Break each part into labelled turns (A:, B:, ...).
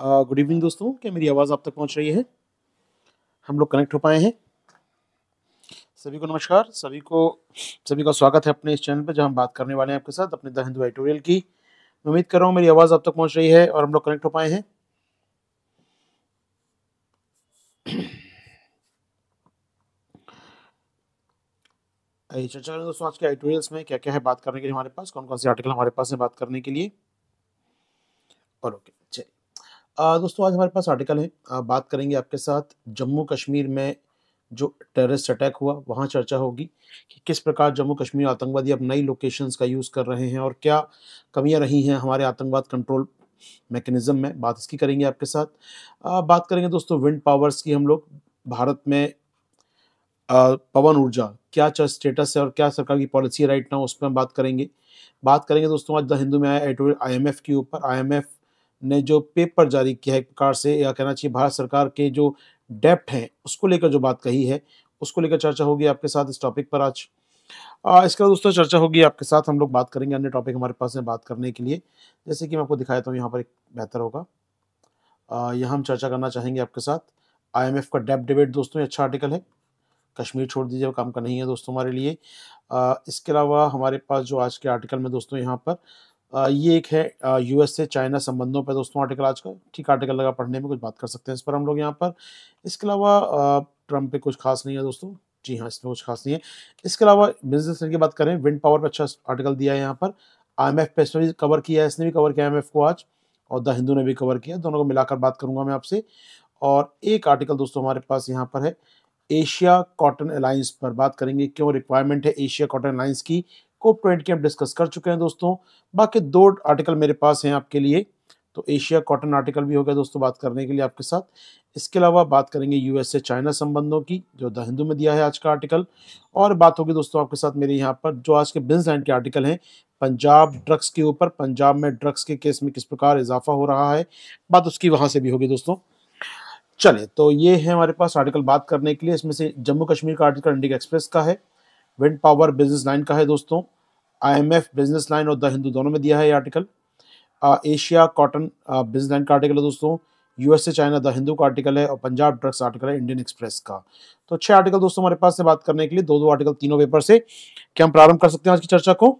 A: good evening दोस्तों क्या मेरी आवाज़ आप तक पहुंच रही है हम लोग कनेक्ट हो पाए हैं सभी को नमस्कार सभी को सभी का स्वागत है अपने इस चैनल पर जहां हम बात करने वाले हैं आपके साथ अपने द हिंदू एडिटोरियल की उम्मीद कर रहा हूँ मेरी आवाज़ आप तक पहुंच रही है और हम लोग कनेक्ट हो पाए हैं चर्चा करें दोस्तों आज के एडिटोरियल्स में क्या क्या है बात करने के लिए हमारे पास कौन कौन से आर्टिकल हमारे पास है बात करने के लिए और ओके दोस्तों आज हमारे पास आर्टिकल है आ, बात करेंगे आपके साथ जम्मू कश्मीर में जो टेररिस्ट अटैक हुआ वहाँ चर्चा होगी कि किस प्रकार जम्मू कश्मीर आतंकवादी अब नई लोकेशंस का यूज़ कर रहे हैं और क्या कमियाँ रही हैं हमारे आतंकवाद कंट्रोल मैकेनिज़्म में बात इसकी करेंगे आपके साथ आ, बात करेंगे दोस्तों विंड पावर्स की हम लोग भारत में आ, पवन ऊर्जा क्या स्टेटस है और क्या सरकार की पॉलिसी है राइट ना उस पर हम बात करेंगे बात करेंगे दोस्तों आज द हिंदू में आया आई आईएमएफ के ऊपर आईएमएफ ने जो पेपर जारी किया है एक प्रकार से या कहना चाहिए भारत सरकार के जो डेप्ट हैं उसको लेकर जो बात कही है उसको लेकर चर्चा होगी आपके साथ इस टॉपिक पर आज आ, इसके बाद दोस्तों चर्चा होगी आपके साथ हम लोग बात करेंगे अन्य टॉपिक हमारे पास में बात करने के लिए जैसे कि मैं आपको दिखाया था यहाँ पर एक बेहतर होगा यह हम चर्चा करना चाहेंगे आपके साथ आई का डेप डिबेट दोस्तों अच्छा आर्टिकल है कश्मीर छोड़ दीजिए काम का नहीं है दोस्तों हमारे लिए आ, इसके अलावा हमारे पास जो आज के आर्टिकल में दोस्तों यहाँ पर ये एक है यूएस से चाइना संबंधों पर दोस्तों आर्टिकल आज का ठीक आर्टिकल लगा पढ़ने में कुछ बात कर सकते हैं इस पर हम लोग यहाँ पर इसके अलावा ट्रम्प पे कुछ खास नहीं है दोस्तों जी हाँ इसमें कुछ खास नहीं है इसके अलावा बिजनेस की बात करें विंड पावर पर अच्छा आर्टिकल दिया है यहाँ पर आई पे इसमें भी कवर किया है इसने भी कवर किया आई को आज और द हिंदू ने भी कवर किया दोनों को मिलाकर बात करूंगा मैं आपसे और एक आर्टिकल दोस्तों हमारे पास यहाँ पर है एशिया कॉटन अलायंस पर बात करेंगे क्यों रिक्वायरमेंट है एशिया कॉटन अलायंस की कोप ट्वेंट हम डिस्कस कर चुके हैं दोस्तों बाकी दो आर्टिकल मेरे पास हैं आपके लिए तो एशिया कॉटन आर्टिकल भी हो गया दोस्तों बात करने के लिए आपके साथ इसके अलावा बात करेंगे यूएसए चाइना संबंधों की जो द हिंदू में दिया है आज का आर्टिकल और बात होगी दोस्तों आपके साथ मेरे यहाँ पर जो आज के बिजनेस लाइन के आर्टिकल हैं पंजाब ड्रग्स के ऊपर पंजाब में ड्रग्स के केस में किस प्रकार इजाफा हो रहा है बात उसकी वहाँ से भी होगी दोस्तों चले तो ये है हमारे पास आर्टिकल बात करने के लिए इसमें से जम्मू कश्मीर का आर्टिकल इंडिया एक्सप्रेस का है विंड पावर बिजनेस लाइन का है दोस्तों आईएमएफ बिजनेस लाइन और द हिंदू दोनों में दिया है ये article Asia cotton business line का आर्टिकल है दोस्तों यूएसए चाइना द हिंदू का आर्टिकल है और पंजाब ड्रग्स आर्टिकल है इंडियन एक्सप्रेस का तो छह आर्टिकल दोस्तों हमारे पास से बात करने के लिए दो दो आर्टिकल तीनों पेपर से क्या हम प्रारंभ कर सकते हैं आज की चर्चा को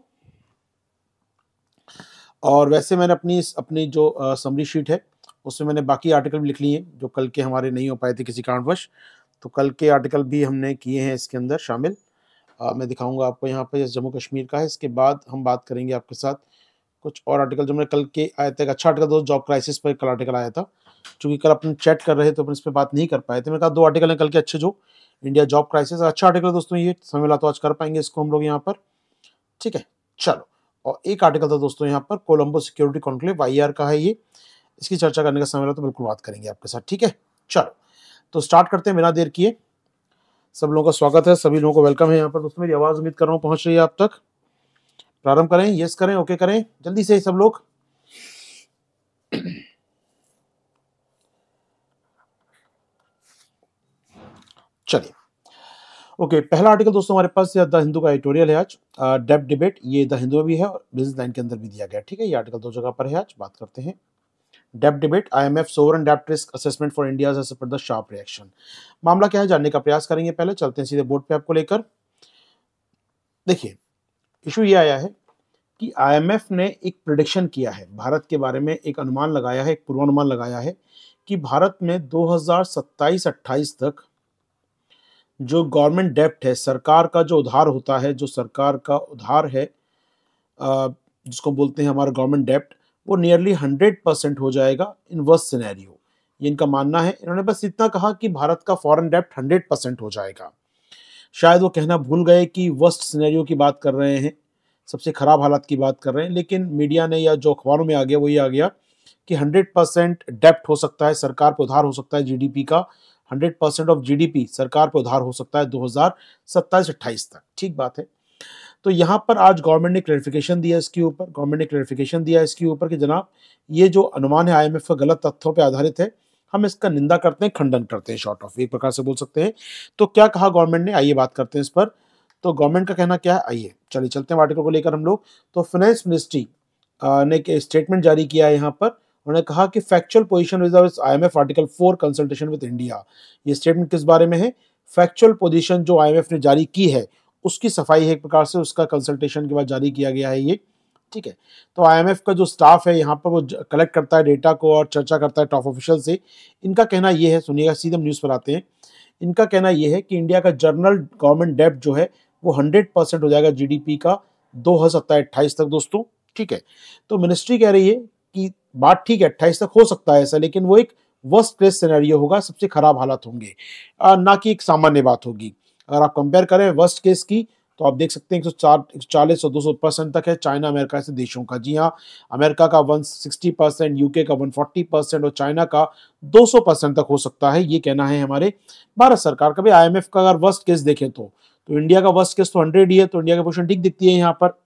A: और वैसे मैंने अपनी अपनी जो समरी शीट है उसमें मैंने बाकी आर्टिकल भी लिख लिए जो कल के हमारे नहीं हो पाए थे किसी कारणवश तो कल के आर्टिकल भी हमने किए हैं इसके अंदर शामिल आ, मैं दिखाऊंगा आपको यहाँ पे जम्मू कश्मीर का है इसके बाद हम बात करेंगे आपके साथ कुछ और आर्टिकल जो मैंने कल के अच्छा आया था अच्छा आर्टिकल दोस्त जॉब क्राइसिस पर कल आर्टिकल आया था चूँकि कल अपन चैट कर रहे थे तो अपन इस पर बात नहीं कर पाए थे मैंने कहा दो आर्टिकल हैं कल के अच्छे जो इंडिया जॉब क्राइसिस अच्छा आर्टिकल दोस्तों ये समय मिला तो आज कर पाएंगे इसको हम लोग यहाँ पर ठीक है चलो और एक आर्टिकल था दोस्तों यहाँ पर कोलंबो सिक्योरिटी कॉन्क्लेव आई का है ये इसकी चर्चा करने का समय मिला तो बिल्कुल बात करेंगे आपके साथ ठीक है चलो तो स्टार्ट करते हैं बिना देर किए सब लोगों का स्वागत है सभी लोगों को वेलकम है यहाँ पर दोस्तों मेरी आवाज़ उम्मीद कर रहा हूँ पहुंच रही है आप तक प्रारंभ करें यस करें ओके करें जल्दी से सब लोग चलिए ओके okay, पहला आर्टिकल दोस्तों हमारे पास द हिंदू का एडिटोरियल है आज डेप डिबेट ये द हिंदू में भी है और बिजनेस लाइन के अंदर भी दिया गया ठीक है ये आर्टिकल दो जगह पर है आज बात करते हैं डेप डिबेट आईएमएफ सोवरन डेप्ट रिस्क असेसमेंट फॉर इंडिया पर द शार्प रिएक्शन मामला क्या है जानने का प्रयास करेंगे पहले चलते हैं सीधे बोर्ड पे आपको लेकर देखिए इशू ये आया है कि आईएमएफ ने एक प्रिडिक्शन किया है भारत के बारे में एक अनुमान लगाया है एक पूर्वानुमान लगाया है कि भारत में दो हजार तक जो गवर्नमेंट डेप्ट है सरकार का जो उधार होता है जो सरकार का उधार है जिसको बोलते हैं हमारा गवर्नमेंट डेप्ट वो नियरली हंड्रेड परसेंट हो जाएगा इन वर्स्ट सिनेरियो ये इनका मानना है इन्होंने बस इतना कहा कि भारत का फॉरेन डेप्ट हंड्रेड परसेंट हो जाएगा शायद वो कहना भूल गए कि वर्स्ट सिनेरियो की बात कर रहे हैं सबसे ख़राब हालात की बात कर रहे हैं लेकिन मीडिया ने या जो अखबारों में आ गया वो ये आ गया कि हंड्रेड परसेंट डेप्ट हो सकता है सरकार पर उधार हो सकता है जीडीपी का हंड्रेड परसेंट ऑफ जी सरकार पर उधार हो सकता है दो हजार तक ठीक बात है तो यहाँ पर आज गवर्नमेंट ने क्लैरिफिकेशन दिया इसके ऊपर गवर्नमेंट ने क्लेरिफिकेशन दिया इसके ऊपर कि जनाब ये जो अनुमान है आईएमएफ का गलत तथ्यों पर आधारित है हम इसका निंदा करते हैं खंडन करते हैं शॉर्ट ऑफ एक प्रकार से बोल सकते हैं तो क्या कहा गवर्नमेंट ने आइए बात करते हैं इस पर तो गवर्नमेंट का कहना क्या है आइए चलिए चलते हैं आर्टिकल को लेकर हम लोग तो फाइनेंस मिनिस्ट्री ने एक स्टेटमेंट जारी किया है यहाँ पर उन्होंने कहा कि factual position reserve IMF article four consultation with India ये स्टेटमेंट किस बारे में है फैक्चुअल पोजिशन जो आई ने जारी की है उसकी सफाई है एक प्रकार से उसका कंसल्टेशन के बाद जारी किया गया है ये ठीक है तो आईएमएफ का जो स्टाफ है यहाँ पर वो कलेक्ट करता है डेटा को और चर्चा करता है टॉप ऑफिशियल से इनका कहना ये है सुनिएगा सीधे न्यूज़ पर आते हैं इनका कहना यह है कि इंडिया का जर्नल गवर्नमेंट डेप जो है वो हंड्रेड हो जाएगा जी का दो तक दोस्तों ठीक है तो मिनिस्ट्री कह रही है कि बात ठीक है अट्ठाईस तक हो सकता है ऐसा लेकिन वो एक वर्स्ट प्लेस सिनेरियो होगा सबसे खराब हालात होंगे ना कि एक सामान्य बात होगी अगर आप कंपेयर करें वर्स्ट केस की तो आप देख सकते हैं एक सौ चार एक सौ चालीस दो सौ परसेंट तक है चाइना अमेरिका से देशों का जी हाँ अमेरिका का वन सिक्सटी परसेंट यूके का वन फोर्टी परसेंट और चाइना का दो सौ परसेंट तक हो सकता है ये कहना है हमारे भारत सरकार का भी आईएमएफ का अगर वर्स्ट केस देखें तो तो इंडिया का वर्स्ट केस तो हंड्रेड ही है तो इंडिया की पोजिशन ठीक दिखती है यहाँ पर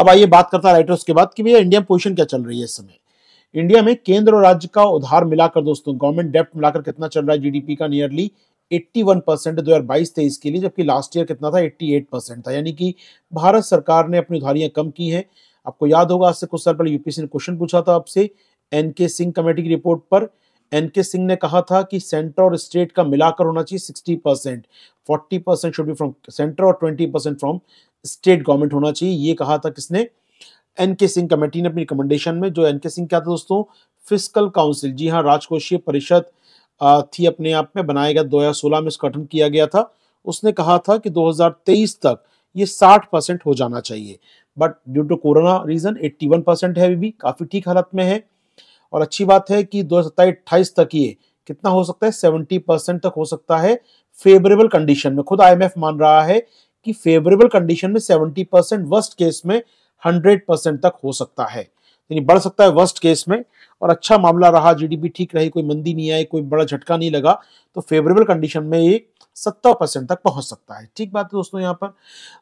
A: अब आइए बात करता है राइटर्स के बाद की भैया इंडिया पोजिशन क्या चल रही है इस समय इंडिया में केंद्र और राज्य का उधार मिलाकर दोस्तों गवर्नमेंट डेप्ट मिलाकर कितना चल रहा है जीडीपी का नियरली एट्टी वन परसेंट दो हजार बाईस तेईस के लिए जबकि लास्ट ईयर कितना था एट्टी एट परसेंट था यानी कि भारत सरकार ने अपनी उधारियां कम की हैं आपको याद होगा आज से कुछ साल पहले यूपीएससी ने क्वेश्चन पूछा था आपसे एन के सिंह कमेटी की रिपोर्ट पर एन के सिंह ने कहा था कि सेंटर और स्टेट का मिलाकर होना चाहिए sixty percent forty percent should be from centre और twenty percent from state government होना चाहिए ये कहा था किसने एन के सिंह कमेटी ने अपनी रिकमेंडेशन में जो एन के सिंह क्या था दोस्तों फिजिकल काउंसिल जी हाँ राजकोषीय परिषद थी अपने आप में बनाया गया सोलह में इसका गठन किया गया था उसने कहा था कि 2023 तक ये 60 परसेंट हो जाना चाहिए but due to corona reason 81 percent है अभी भी काफ़ी ठीक हालत में है और अच्छी बात है कि दो हज़ार तक ये कितना हो सकता है 70 परसेंट तक हो सकता है फेवरेबल कंडीशन में खुद आईएमएफ मान रहा है कि फेवरेबल कंडीशन में 70 परसेंट वर्स्ट केस में 100 परसेंट तक हो सकता है यानी बढ़ सकता है वर्स्ट केस में और अच्छा मामला रहा जीडीपी ठीक रही कोई मंदी नहीं आई कोई बड़ा झटका नहीं लगा तो फेवरेबल कंडीशन में ये सत्तर परसेंट तक पहुंच सकता है ठीक बात है दोस्तों यहाँ पर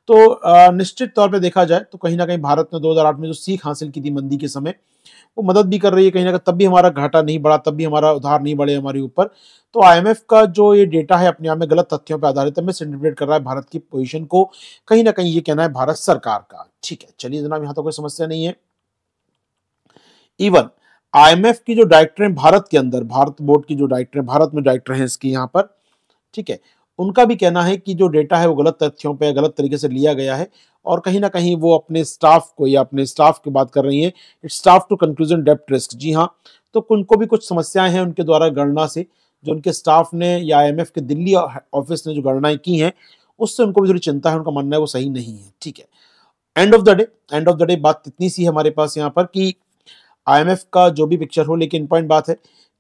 A: तो निश्चित तौर पे देखा जाए तो कहीं ना कहीं भारत ने 2008 में जो सीख हासिल की थी मंदी के समय वो मदद भी कर रही है कहीं ना कहीं तब भी हमारा घाटा नहीं बढ़ा तब भी हमारा उधार नहीं बढ़े हमारे ऊपर तो आईएमएफ का जो ये डेटा है अपने आप में गलत तथ्यों पर आधारित है मिसइंटरप्रेट कर रहा है भारत की पोजिशन को कहीं ना कहीं ये कहना है भारत सरकार का ठीक है चलिए जनाब यहाँ तो कोई समस्या नहीं है इवन आईएमएफ की जो डायरेक्टर हैं भारत के अंदर भारत बोर्ड की जो डायरेक्टर हैं भारत में डायरेक्टर हैं इसकी यहाँ पर ठीक है उनका भी कहना है कि जो डेटा है वो गलत तथ्यों पे गलत तरीके से लिया गया है और कहीं ना कहीं वो अपने स्टाफ को या अपने स्टाफ की बात कर रही है इट्स स्टाफ टू कंक्लूजन डेप्ट रिस्क जी हाँ तो उनको भी कुछ समस्याएं हैं उनके द्वारा गणना से जो उनके स्टाफ ने या आई के दिल्ली ऑफिस ने जो गणनाएं की हैं उससे उनको भी थोड़ी चिंता है उनका मानना है वो सही नहीं है ठीक है end of the day end of the day बात इतनी सी है हमारे पास यहाँ पर कि आईएमएफ का जो भी पिक्चर हो लेकिन पॉइंट बात है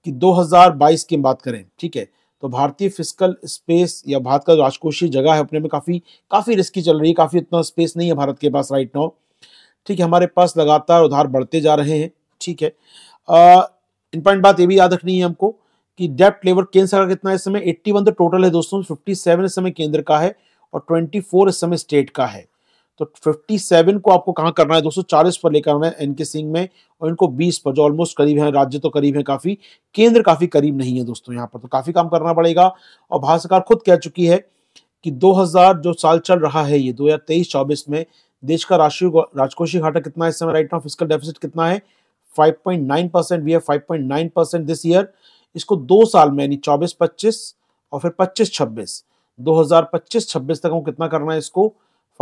A: कि 2022 की बात करें ठीक है तो भारतीय फिजिकल स्पेस या भारत का राजकोषीय जगह है अपने में काफ़ी काफ़ी रिस्की चल रही है काफ़ी इतना स्पेस नहीं है भारत के पास राइट नाउ ठीक है हमारे पास लगातार उधार बढ़ते जा रहे हैं ठीक है इंपॉर्टेंट बात ये भी याद रखनी है हमको कि डेप्ट लेवल केंद्र सरकार कितना इस समय 81 तो टोटल है दोस्तों 57 इस समय केंद्र का है और 24 इस समय स्टेट का है तो 57 को आपको कहाँ करना है दोस्तों पर लेकर आना है एनके सिंह में और इनको 20 पर जो ऑलमोस्ट करीब है राज्य तो करीब है काफी केंद्र काफी करीब नहीं है दोस्तों यहाँ पर तो काफी काम करना पड़ेगा और भारत सरकार खुद कह चुकी है कि 2000 जो साल चल रहा है ये 2023-24 में देश का राष्ट्रीय राजकोषीय घाटा कितना है इस समय राइट ऑफ फिजिकल डेफिसिट कितना है फाइव परसेंट वी है फाइव परसेंट दिस ईयर इसको दो साल में यानी चौबीस पच्चीस और फिर पच्चीस छब्बीस दो हजार तक हम कितना करना है इसको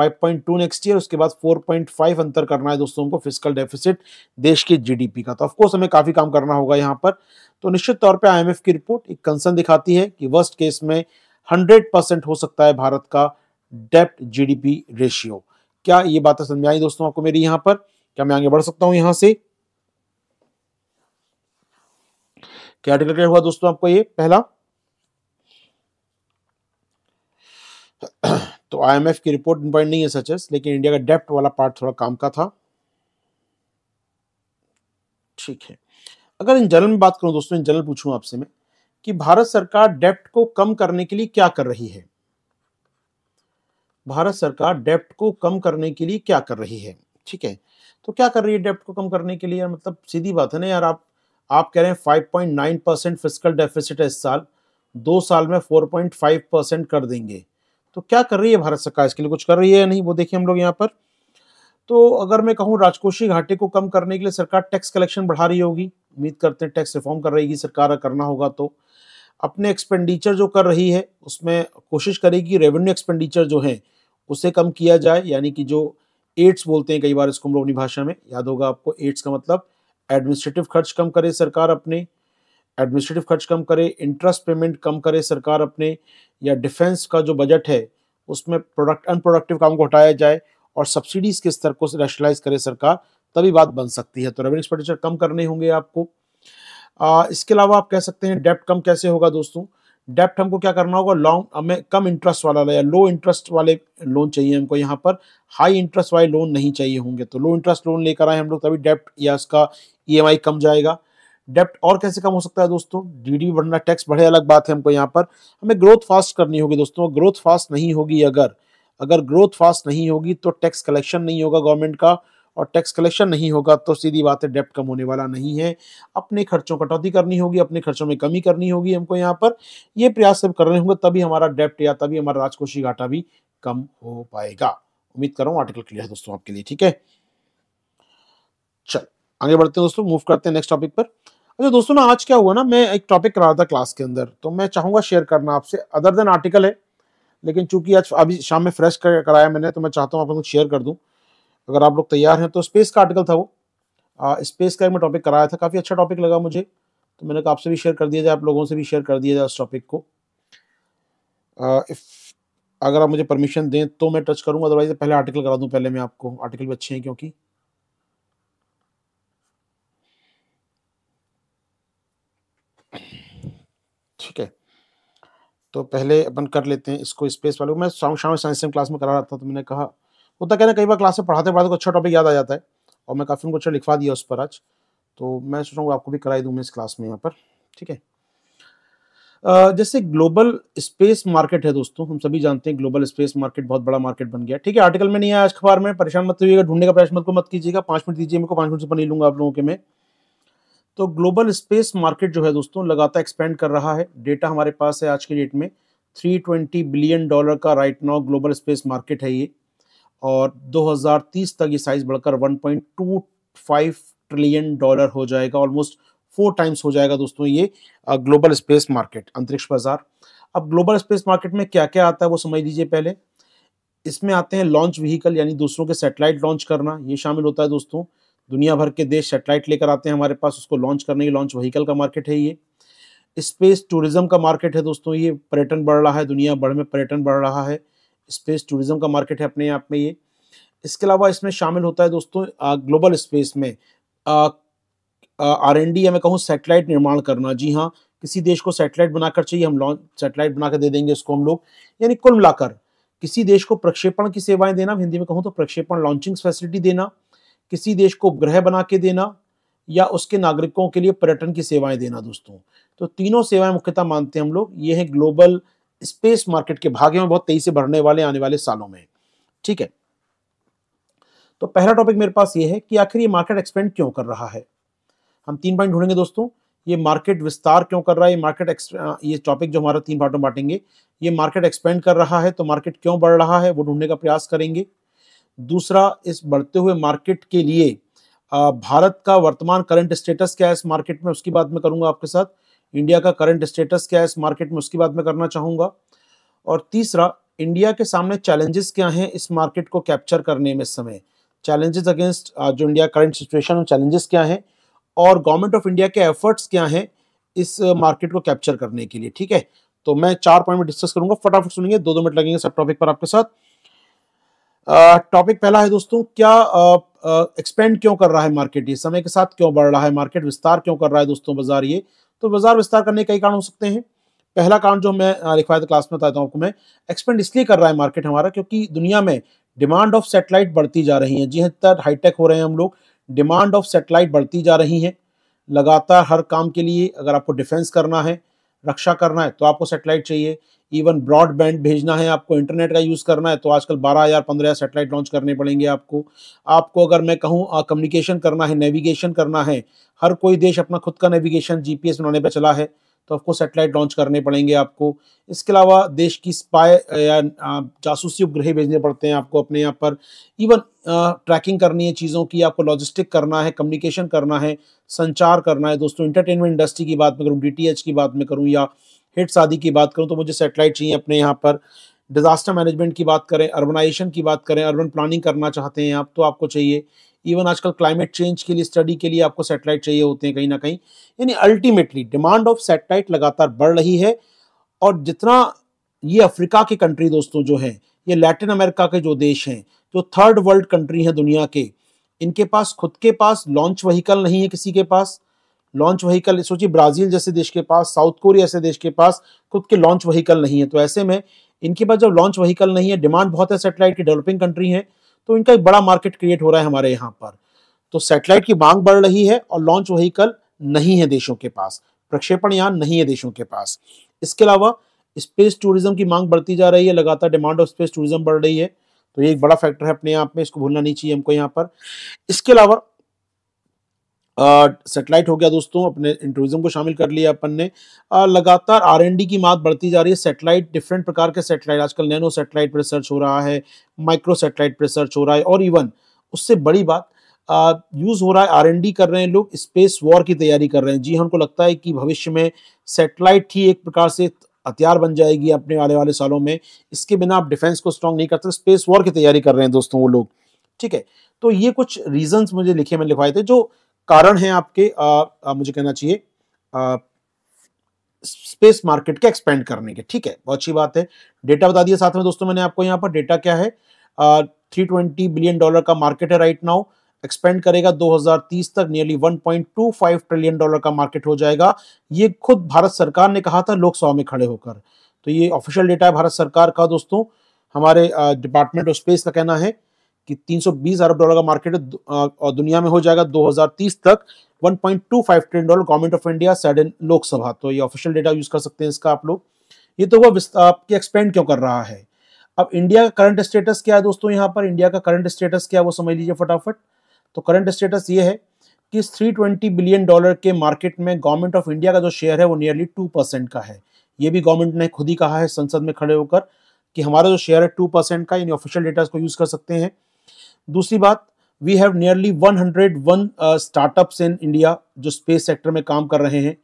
A: 5.2 नेक्स्ट ईयर उसके बाद 4.5 अंतर करना है दोस्तों को फिजिकल डेफिसिट देश के जीडीपी का तो ऑफकोर्स हमें काफ़ी काम करना होगा यहाँ पर तो निश्चित तौर पर आईएमएफ की रिपोर्ट एक कंसर्न दिखाती है कि वर्स्ट केस में हंड्रेड परसेंट हो सकता है भारत का डेप्ट जीडीपी रेशियो क्या ये बातें समझ आई दोस्तों आपको मेरी यहाँ पर क्या मैं आगे बढ़ सकता हूँ यहाँ से क्या आर्टिकल क्या हुआ दोस्तों आपको ये पहला तो आईएमएफ की रिपोर्ट इंपॉर्टेंट नहीं है सचेस लेकिन इंडिया का डेप्ट वाला पार्ट थोड़ा काम का था ठीक है अगर इन जनरल में बात करूं दोस्तों इन जनरल पूछूं आपसे मैं कि भारत सरकार डेप्ट को कम करने के लिए क्या कर रही है भारत सरकार डेप्ट को कम करने के लिए क्या कर रही है ठीक है तो क्या कर रही है डेप्ट को कम करने के लिए मतलब सीधी बात है ना यार आप आप कह रहे हैं 5.9 परसेंट फिजिकल डेफिसिट है इस साल दो साल में 4.5 परसेंट कर देंगे तो क्या कर रही है भारत सरकार इसके लिए कुछ कर रही है या नहीं वो देखिए हम लोग यहाँ पर तो अगर मैं कहूँ राजकोषीय घाटे को कम करने के लिए सरकार टैक्स कलेक्शन बढ़ा रही होगी उम्मीद करते हैं टैक्स रिफॉर्म कर रहेगी सरकार करना होगा तो अपने एक्सपेंडिचर जो कर रही है उसमें कोशिश करेगी रेवेन्यू एक्सपेंडिचर जो है उसे कम किया जाए यानी कि जो एड्स बोलते हैं कई बार इसको हम लोग अपनी भाषा में याद होगा आपको एड्स का मतलब एडमिनिस्ट्रेटिव खर्च कम करे सरकार अपने एडमिनिस्ट्रेटिव खर्च कम करे इंटरेस्ट पेमेंट कम करे सरकार अपने या डिफेंस का जो बजट है उसमें प्रोडक्ट अनप्रोडक्टिव काम को हटाया जाए और सब्सिडीज के स्तर को रैशनलाइज करे सरकार तभी बात बन सकती है तो रेवेन्यू एक्सपेंडिचर कम करने होंगे आपको आ, इसके अलावा आप कह सकते हैं डेप्ट कम कैसे होगा दोस्तों डेप्ट हमको क्या करना होगा लॉन्ग हमें कम इंटरेस्ट वाला या लो इंटरेस्ट वाले लोन चाहिए हमको यहाँ पर हाई इंटरेस्ट वाले लोन नहीं चाहिए होंगे तो लो इंटरेस्ट लोन लेकर आए हम लोग तभी डेप्ट या उसका ई e कम जाएगा डेप्ट और कैसे कम हो सकता है दोस्तों जीडीपी बढ़ना टैक्स बढ़े अलग बात है हमको यहाँ पर हमें ग्रोथ फास्ट करनी होगी दोस्तों ग्रोथ फास्ट नहीं होगी अगर अगर ग्रोथ फास्ट नहीं होगी तो टैक्स कलेक्शन नहीं होगा गवर्नमेंट का और टैक्स कलेक्शन नहीं होगा तो सीधी बात है डेप्ट कम होने वाला नहीं है अपने खर्चों कटौती करनी होगी अपने खर्चों में कमी करनी होगी हमको यहाँ पर ये प्रयास सब करने होंगे तभी हमारा डेप्ट या तभी हमारा राजकोषीय घाटा भी कम हो पाएगा उम्मीद कर रहा हूँ आर्टिकल क्लियर दोस्तों आपके लिए ठीक है चल आगे बढ़ते हैं दोस्तों मूव करते हैं नेक्स्ट टॉपिक पर अच्छा दोस्तों ना आज क्या हुआ ना मैं एक टॉपिक करा रहा था क्लास के अंदर तो मैं चाहूंगा शेयर करना आपसे अदर देन आर्टिकल है लेकिन चूंकि आज अभी शाम में फ्रेश कर, कराया मैंने तो मैं चाहता हूँ आप लोग शेयर कर दूँ अगर आप लोग तैयार हैं तो स्पेस का आर्टिकल था वो आ, स्पेस का मैं टॉपिक कराया था काफ़ी अच्छा टॉपिक लगा मुझे तो मैंने कहा आपसे भी शेयर कर दिया जाए आप लोगों से भी शेयर कर दिया जाए उस टॉपिक को इफ, अगर आप मुझे परमिशन दें तो मैं टच करूँगा अदरवाइज पहले आर्टिकल करा दूँ पहले मैं आपको आर्टिकल भी अच्छे हैं क्योंकि तो पहले अपन कर लेते हैं इसको स्पेस वाले मैं शाम शाम साइंस क्लास में करा रहा था तो मैंने कहा होता कहना कई बार क्लास में पढ़ाते पढ़ाते अच्छा टॉपिक याद आ जाता है और मैं काफ़ी उनको अच्छा लिखवा दिया उस पर आज तो मैं सोच रहा हूँ आपको भी कराई दूँ मैं इस क्लास में यहाँ पर ठीक है जैसे ग्लोबल स्पेस मार्केट है दोस्तों हम सभी जानते हैं ग्लोबल स्पेस मार्केट बहुत बड़ा मार्केट बन गया ठीक है आर्टिकल में नहीं आया आज अखबार में परेशान मत होइएगा ढूंढने का प्रयास मत को मत कीजिएगा पाँच मिनट दीजिए मेरे को पाँच मिनट से पर लूंगा लूँगा आप लोगों के मैं तो ग्लोबल स्पेस मार्केट जो है दोस्तों लगातार एक्सपेंड कर रहा है डेटा हमारे पास है आज के डेट में 320 बिलियन डॉलर का right now global space market है ये और 2030 तक ये साइज बढ़कर 1.25 ट्रिलियन डॉलर हो जाएगा ऑलमोस्ट फोर टाइम्स हो जाएगा दोस्तों ये ग्लोबल स्पेस मार्केट अंतरिक्ष बाजार अब ग्लोबल स्पेस मार्केट में क्या क्या आता है वो समझ लीजिए पहले इसमें आते हैं लॉन्च व्हीकल यानी दूसरों के सेटेलाइट लॉन्च करना ये शामिल होता है दोस्तों दुनिया भर के देश सेटेलाइट लेकर आते हैं हमारे पास उसको लॉन्च करने की लॉन्च व्हीकल का मार्केट है ये स्पेस टूरिज्म का मार्केट है दोस्तों ये पर्यटन बढ़ रहा है दुनिया भर में पर्यटन बढ़ रहा है स्पेस टूरिज्म का मार्केट है अपने आप में ये इसके अलावा इसमें शामिल होता है दोस्तों ग्लोबल स्पेस में आर एन डी या मैं कहूँ सेटेलाइट निर्माण करना जी हाँ किसी देश को सेटेलाइट बनाकर चाहिए हम लॉन्च सेटेलाइट बनाकर दे देंगे उसको हम लोग यानी कुल मिलाकर किसी देश को प्रक्षेपण की सेवाएं देना हिंदी में कहूँ तो प्रक्षेपण लॉन्चिंग फैसिलिटी देना किसी देश को ग्रह बना के देना या उसके नागरिकों के लिए पर्यटन की सेवाएं देना दोस्तों तो तीनों सेवाएं मुख्यतः मानते हैं हम लोग ये है ग्लोबल स्पेस मार्केट के भाग्य में बहुत तेजी से बढ़ने वाले आने वाले सालों में ठीक है तो पहला टॉपिक मेरे पास ये है कि आखिर ये मार्केट एक्सपेंड क्यों कर रहा है हम तीन पॉइंट ढूंढेंगे दोस्तों ये मार्केट विस्तार क्यों कर रहा है ये मार्केट ये टॉपिक जो हमारा तीन पार्टों में बांटेंगे ये मार्केट एक्सपेंड कर रहा है तो मार्केट क्यों बढ़ रहा है वो ढूंढने का प्रयास करेंगे दूसरा इस बढ़ते हुए मार्केट के लिए भारत का वर्तमान करंट स्टेटस क्या है इस मार्केट में उसकी बात मैं करूंगा आपके साथ इंडिया का करंट स्टेटस क्या है इस मार्केट में उसकी बात मैं करना चाहूंगा और तीसरा इंडिया के सामने चैलेंजेस क्या हैं इस मार्केट को कैप्चर करने में इस समय चैलेंजेस अगेंस्ट जो इंडिया करंट सिचुएशन में चैलेंजेस क्या हैं और गवर्नमेंट ऑफ इंडिया के एफर्ट्स क्या हैं इस मार्केट को कैप्चर करने के लिए ठीक है तो मैं चार पॉइंट में डिस्कस करूंगा फटाफट सुनिए दो दो मिनट लगेंगे सब टॉपिक पर आपके साथ टॉपिक पहला है दोस्तों क्या एक्सपेंड क्यों कर रहा है मार्केट ये समय के साथ क्यों बढ़ रहा है मार्केट विस्तार क्यों कर रहा है दोस्तों बाजार ये तो बाजार विस्तार करने के कई कारण हो सकते हैं पहला कारण जो मैं था क्लास में बताता हूँ आपको मैं एक्सपेंड इसलिए कर रहा है मार्केट हमारा क्योंकि दुनिया में डिमांड ऑफ सेटेलाइट बढ़ती जा रही है जी तक हाईटेक हो रहे हैं हम लोग डिमांड ऑफ सेटेलाइट बढ़ती जा रही है लगातार हर काम के लिए अगर आपको डिफेंस करना है रक्षा करना है तो आपको सेटेलाइट चाहिए इवन ब्रॉडबैंड भेजना है आपको इंटरनेट का यूज़ करना है तो आजकल बारह हज़ार पंद्रह हज़ार सेटेलाइट लॉन्च करने पड़ेंगे आपको आपको अगर मैं कहूँ कम्युनिकेशन करना है नेविगेशन करना है हर कोई देश अपना खुद का नेविगेशन जी पी बनाने पर चला है तो आपको सेटेलाइट लॉन्च करने पड़ेंगे आपको इसके अलावा देश की स्पाई या जासूसी उपग्रह भेजने पड़ते हैं आपको अपने यहाँ पर इवन ट्रैकिंग करनी है चीज़ों की आपको लॉजिस्टिक करना है कम्युनिकेशन करना है संचार करना है दोस्तों इंटरटेनमेंट इंडस्ट्री की बात में करूँ डी की बात में करूँ या हिट शादी की बात करूँ तो मुझे सेटेलाइट चाहिए अपने यहाँ पर डिजास्टर मैनेजमेंट की बात करें अर्बनाइजेशन की बात करें अर्बन प्लानिंग करना चाहते हैं आप तो आपको चाहिए इवन आजकल क्लाइमेट चेंज के लिए स्टडी के लिए आपको सेटेलाइट चाहिए होते हैं कहीं ना कहीं यानी अल्टीमेटली डिमांड ऑफ सेटेलाइट लगातार बढ़ रही है और जितना ये अफ्रीका की कंट्री दोस्तों जो है ये लैटिन अमेरिका के जो देश हैं जो थर्ड वर्ल्ड कंट्री हैं दुनिया के इनके पास खुद के पास लॉन्च वहीकल नहीं है किसी के पास लॉन्च वहीकल सोचिए ब्राजील जैसे देश के पास साउथ कोरिया जैसे देश के पास खुद के लॉन्च वहीकल नहीं है तो ऐसे में इनके पास जब लॉन्च वहीकल नहीं है डिमांड बहुत है सेटेलाइट की डेवलपिंग कंट्री है तो इनका एक बड़ा मार्केट क्रिएट हो रहा है हमारे यहाँ पर तो सेटेलाइट की मांग बढ़ रही है और लॉन्च वहीकल नहीं है देशों के पास प्रक्षेपण यहाँ नहीं है देशों के पास इसके अलावा स्पेस टूरिज्म की मांग बढ़ती जा रही है लगातार डिमांड ऑफ स्पेस टूरिज्म बढ़ रही है तो ये एक बड़ा फैक्टर है अपने आप में इसको भूलना नहीं चाहिए हमको यहाँ पर इसके अलावा सेटेलाइट हो गया दोस्तों अपने टूरिज्म को शामिल कर लिया अपन ने आ, लगातार आरएनडी की मात बढ़ती जा रही है सेटेलाइट डिफरेंट प्रकार के सेटेलाइट आजकल नैनो सेटेलाइट पर रिसर्च हो रहा है माइक्रो सेटेलाइट पर रिसर्च हो रहा है और इवन उससे बड़ी बात यूज़ हो रहा है आरएनडी कर रहे हैं लोग स्पेस वॉर की तैयारी कर रहे हैं जी हाँ, हमको लगता है कि भविष्य में सेटेलाइट ही एक प्रकार से हथियार बन जाएगी अपने आने वाले सालों में इसके बिना आप डिफेंस को स्ट्रॉन्ग नहीं करते स्पेस वॉर की तैयारी कर रहे हैं दोस्तों वो लोग ठीक है तो ये कुछ रीजंस मुझे लिखे में लिखवाए थे जो कारण है आपके आ, आ, मुझे कहना चाहिए स्पेस मार्केट के एक्सपेंड करने के ठीक है बहुत अच्छी बात है डेटा बता दिया साथ में दोस्तों मैंने आपको यहाँ पर डेटा क्या है थ्री ट्वेंटी बिलियन डॉलर का मार्केट है राइट नाउ एक्सपेंड करेगा 2030 तक नियरली 1.25 ट्रिलियन डॉलर का मार्केट हो जाएगा ये खुद भारत सरकार ने कहा था लोकसभा में खड़े होकर तो ये ऑफिशियल डेटा है भारत सरकार का दोस्तों हमारे डिपार्टमेंट ऑफ स्पेस का कहना है कि 320 अरब डॉलर का मार्केट और दुनिया में हो जाएगा 2030 तक 1.25 trillion dollar government of India said in Lok Sabha तो ये ऑफिशियल डेटा यूज कर सकते हैं इसका आप लोग ये तो वो आपके एक्सपेंड क्यों कर रहा है अब इंडिया का करंट स्टेटस क्या है दोस्तों यहाँ पर इंडिया का करंट स्टेटस क्या है वो समझ लीजिए फटाफट तो करंट स्टेटस ये है कि थ्री 320 बिलियन डॉलर के मार्केट में गवर्नमेंट ऑफ इंडिया का जो शेयर है वो नियरली टू परसेंट का है ये भी गवर्नमेंट ने खुद ही कहा है संसद में खड़े होकर कि हमारा जो शेयर है टू परसेंट का यानी ऑफिशियल डेटा को यूज़ कर सकते हैं दूसरी बात we have nearly 101 startups in India जो स्पेस सेक्टर में काम कर रहे हैं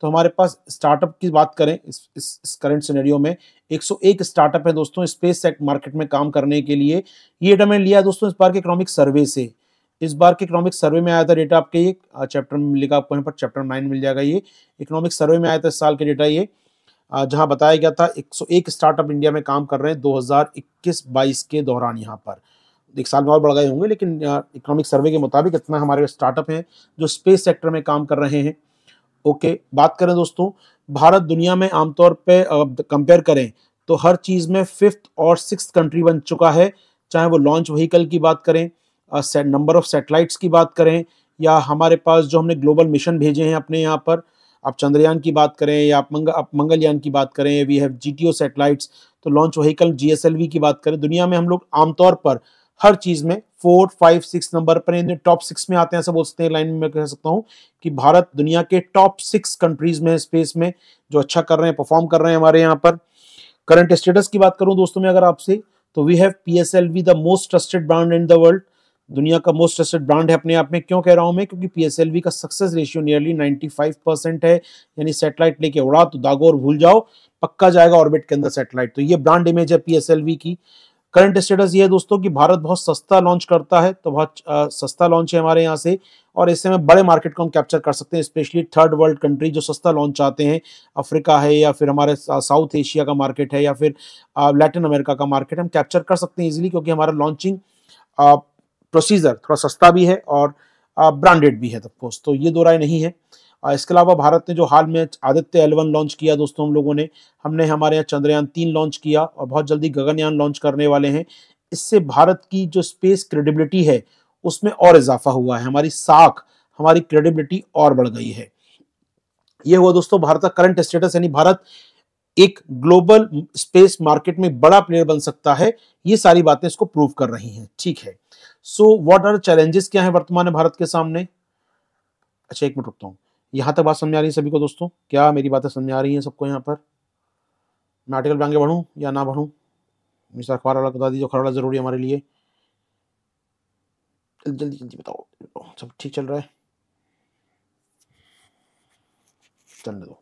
A: तो हमारे पास स्टार्टअप की बात करें इस इस, इस करंट सिनेरियो में 101 स्टार्टअप है दोस्तों स्पेस मार्केट में काम करने के लिए ये डेटा मैंने लिया है दोस्तों इस बार के इकोनॉमिक सर्वे से इस बार के इकोनॉमिक सर्वे में आया था डेटा आपके ये चैप्टर में मिलेगा आपको यहाँ पर चैप्टर नाइन मिल जाएगा ये इकोनॉमिक सर्वे में आया था इस साल के डेटा ये जहां बताया गया था एक स्टार्टअप इंडिया में काम कर रहे हैं दो हजार के दौरान यहाँ पर एक साल में और बढ़ गए होंगे लेकिन इकोनॉमिक सर्वे के मुताबिक इतना हमारे स्टार्टअप हैं जो स्पेस सेक्टर में काम कर रहे हैं ओके बात करें दोस्तों भारत दुनिया में आमतौर पर कंपेयर करें तो हर चीज़ में फिफ्थ और सिक्स कंट्री बन चुका है चाहे वो लॉन्च व्हीकल की बात करें नंबर ऑफ सेटेलाइट्स की बात करें या हमारे पास जो हमने ग्लोबल मिशन भेजे हैं अपने यहाँ पर आप चंद्रयान की बात करें या आप मंग आप मंगलयान की बात करें वी हैव जीटीओ सैटेलाइट्स तो launch vehicle G S L V की बात करें दुनिया में हम लोग आमतौर पर हर चीज में फोर फाइव सिक्स नंबर पर टॉप सिक्स में आते हैं ऐसा बोल सकते हैं लाइन में कह सकता हूँ कि भारत दुनिया के टॉप सिक्स कंट्रीज में स्पेस में जो अच्छा कर रहे हैं परफॉर्म कर रहे हैं हमारे यहाँ पर करंट स्टेटस की बात करूं दोस्तों में अगर आपसे तो we have P S L V the most trusted brand in the world दुनिया का मोस्ट ट्रस्टेड ब्रांड है अपने आप में क्यों कह रहा हूं मैं क्योंकि पीएसएलवी का सक्सेस रेशियो नियरली 95 परसेंट है यानी सैटेलाइट लेके उड़ा तो दागो और भूल जाओ पक्का जाएगा ऑर्बिट के अंदर सैटेलाइट तो ये ब्रांड इमेज है पीएसएलवी की करंट स्टेटस ये है दोस्तों कि भारत बहुत सस्ता लॉन्च करता है तो बहुत सस्ता लॉन्च है हमारे यहाँ से और इससे में बड़े मार्केट को हम कैप्चर कर सकते हैं स्पेशली थर्ड वर्ल्ड कंट्री जो सस्ता लॉन्च चाहते हैं अफ्रीका है या फिर हमारे साउथ एशिया का मार्केट है या फिर लैटिन अमेरिका का मार्केट हम कैप्चर कर सकते हैं इजिली क्योंकि हमारा लॉन्चिंग प्रोसीजर थोड़ा सस्ता भी है और ब्रांडेड भी है तो ये दो राय नहीं है इसके अलावा भारत ने जो हाल में आदित्य एलवन लॉन्च किया दोस्तों हम लोगों ने हमने हमारे यहाँ चंद्रयान तीन लॉन्च किया और बहुत जल्दी गगनयान लॉन्च करने वाले हैं इससे भारत की जो स्पेस क्रेडिबिलिटी है उसमें और इजाफा हुआ है हमारी साख हमारी क्रेडिबिलिटी और बढ़ गई है ये हुआ दोस्तों भारत का करंट स्टेटस यानी भारत एक ग्लोबल स्पेस मार्केट में बड़ा प्लेयर बन सकता है ये सारी बातें इसको प्रूव कर रही हैं ठीक है सो व्हाट आर चैलेंजेस क्या है वर्तमान भारत के सामने अच्छा एक मिनट रुकता हूँ यहाँ तक बात समझ आ रही है सभी को दोस्तों क्या मेरी बातें समझ आ रही हैं सबको यहाँ पर मैं आर्टिकल पर आगे बढ़ूँ या ना बढ़ूँ मिस्टर अखबार वाला बता दीजिए अखबार वाला ज़रूरी है हमारे लिए जल्दी जल्दी बताओ सब ठीक चल रहा है चलने दो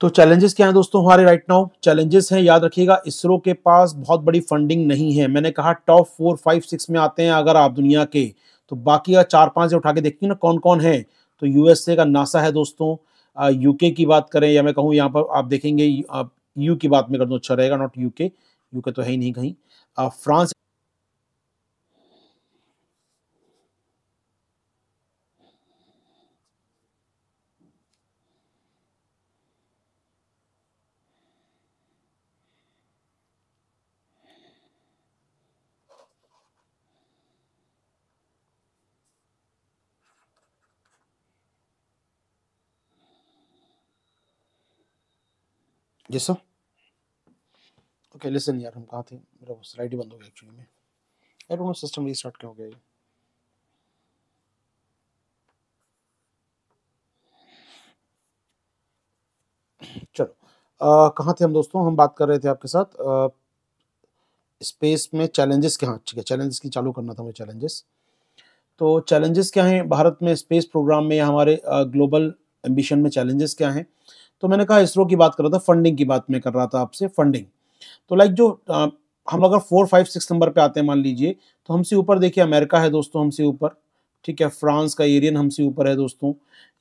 A: तो चैलेंजेस क्या हैं दोस्तों हमारे राइट नाउ चैलेंजेस हैं याद रखिएगा इसरो के पास बहुत बड़ी फंडिंग नहीं है मैंने कहा टॉप फोर फाइव सिक्स में आते हैं अगर आप दुनिया के तो बाकी का चार पांच उठा के देखिए ना कौन कौन है तो यूएसए का नासा है दोस्तों यूके की बात करें या मैं कहूँ यहाँ पर आप देखेंगे यू की बात में कर दो अच्छा रहेगा नॉट यूके यूके तो है ही नहीं कहीं फ्रांस यस ओके लिसन यार हम कहाँ थे मेरा स्लाइड ही बंद हो गया एक्चुअली में I don't know system restart क्यों हो गया ये चलो कहाँ थे हम दोस्तों हम बात कर रहे थे आपके साथ आ, स्पेस में चैलेंजेस के हाँ ठीक है चैलेंजेस की चालू करना था मुझे चैलेंजेस तो चैलेंजेस क्या हैं भारत में स्पेस प्रोग्राम में हमारे ग्लोबल एम्बिशन में चैलेंजेस क्या हैं तो मैंने कहा इसरो की बात कर रहा था फंडिंग की बात में कर रहा था आपसे फंडिंग तो लाइक जो आ, हम अगर फोर फाइव सिक्स नंबर पे आते हैं मान लीजिए तो हमसे ऊपर देखिए अमेरिका है दोस्तों हमसे ऊपर ठीक है फ्रांस का एरियन हमसे ऊपर है दोस्तों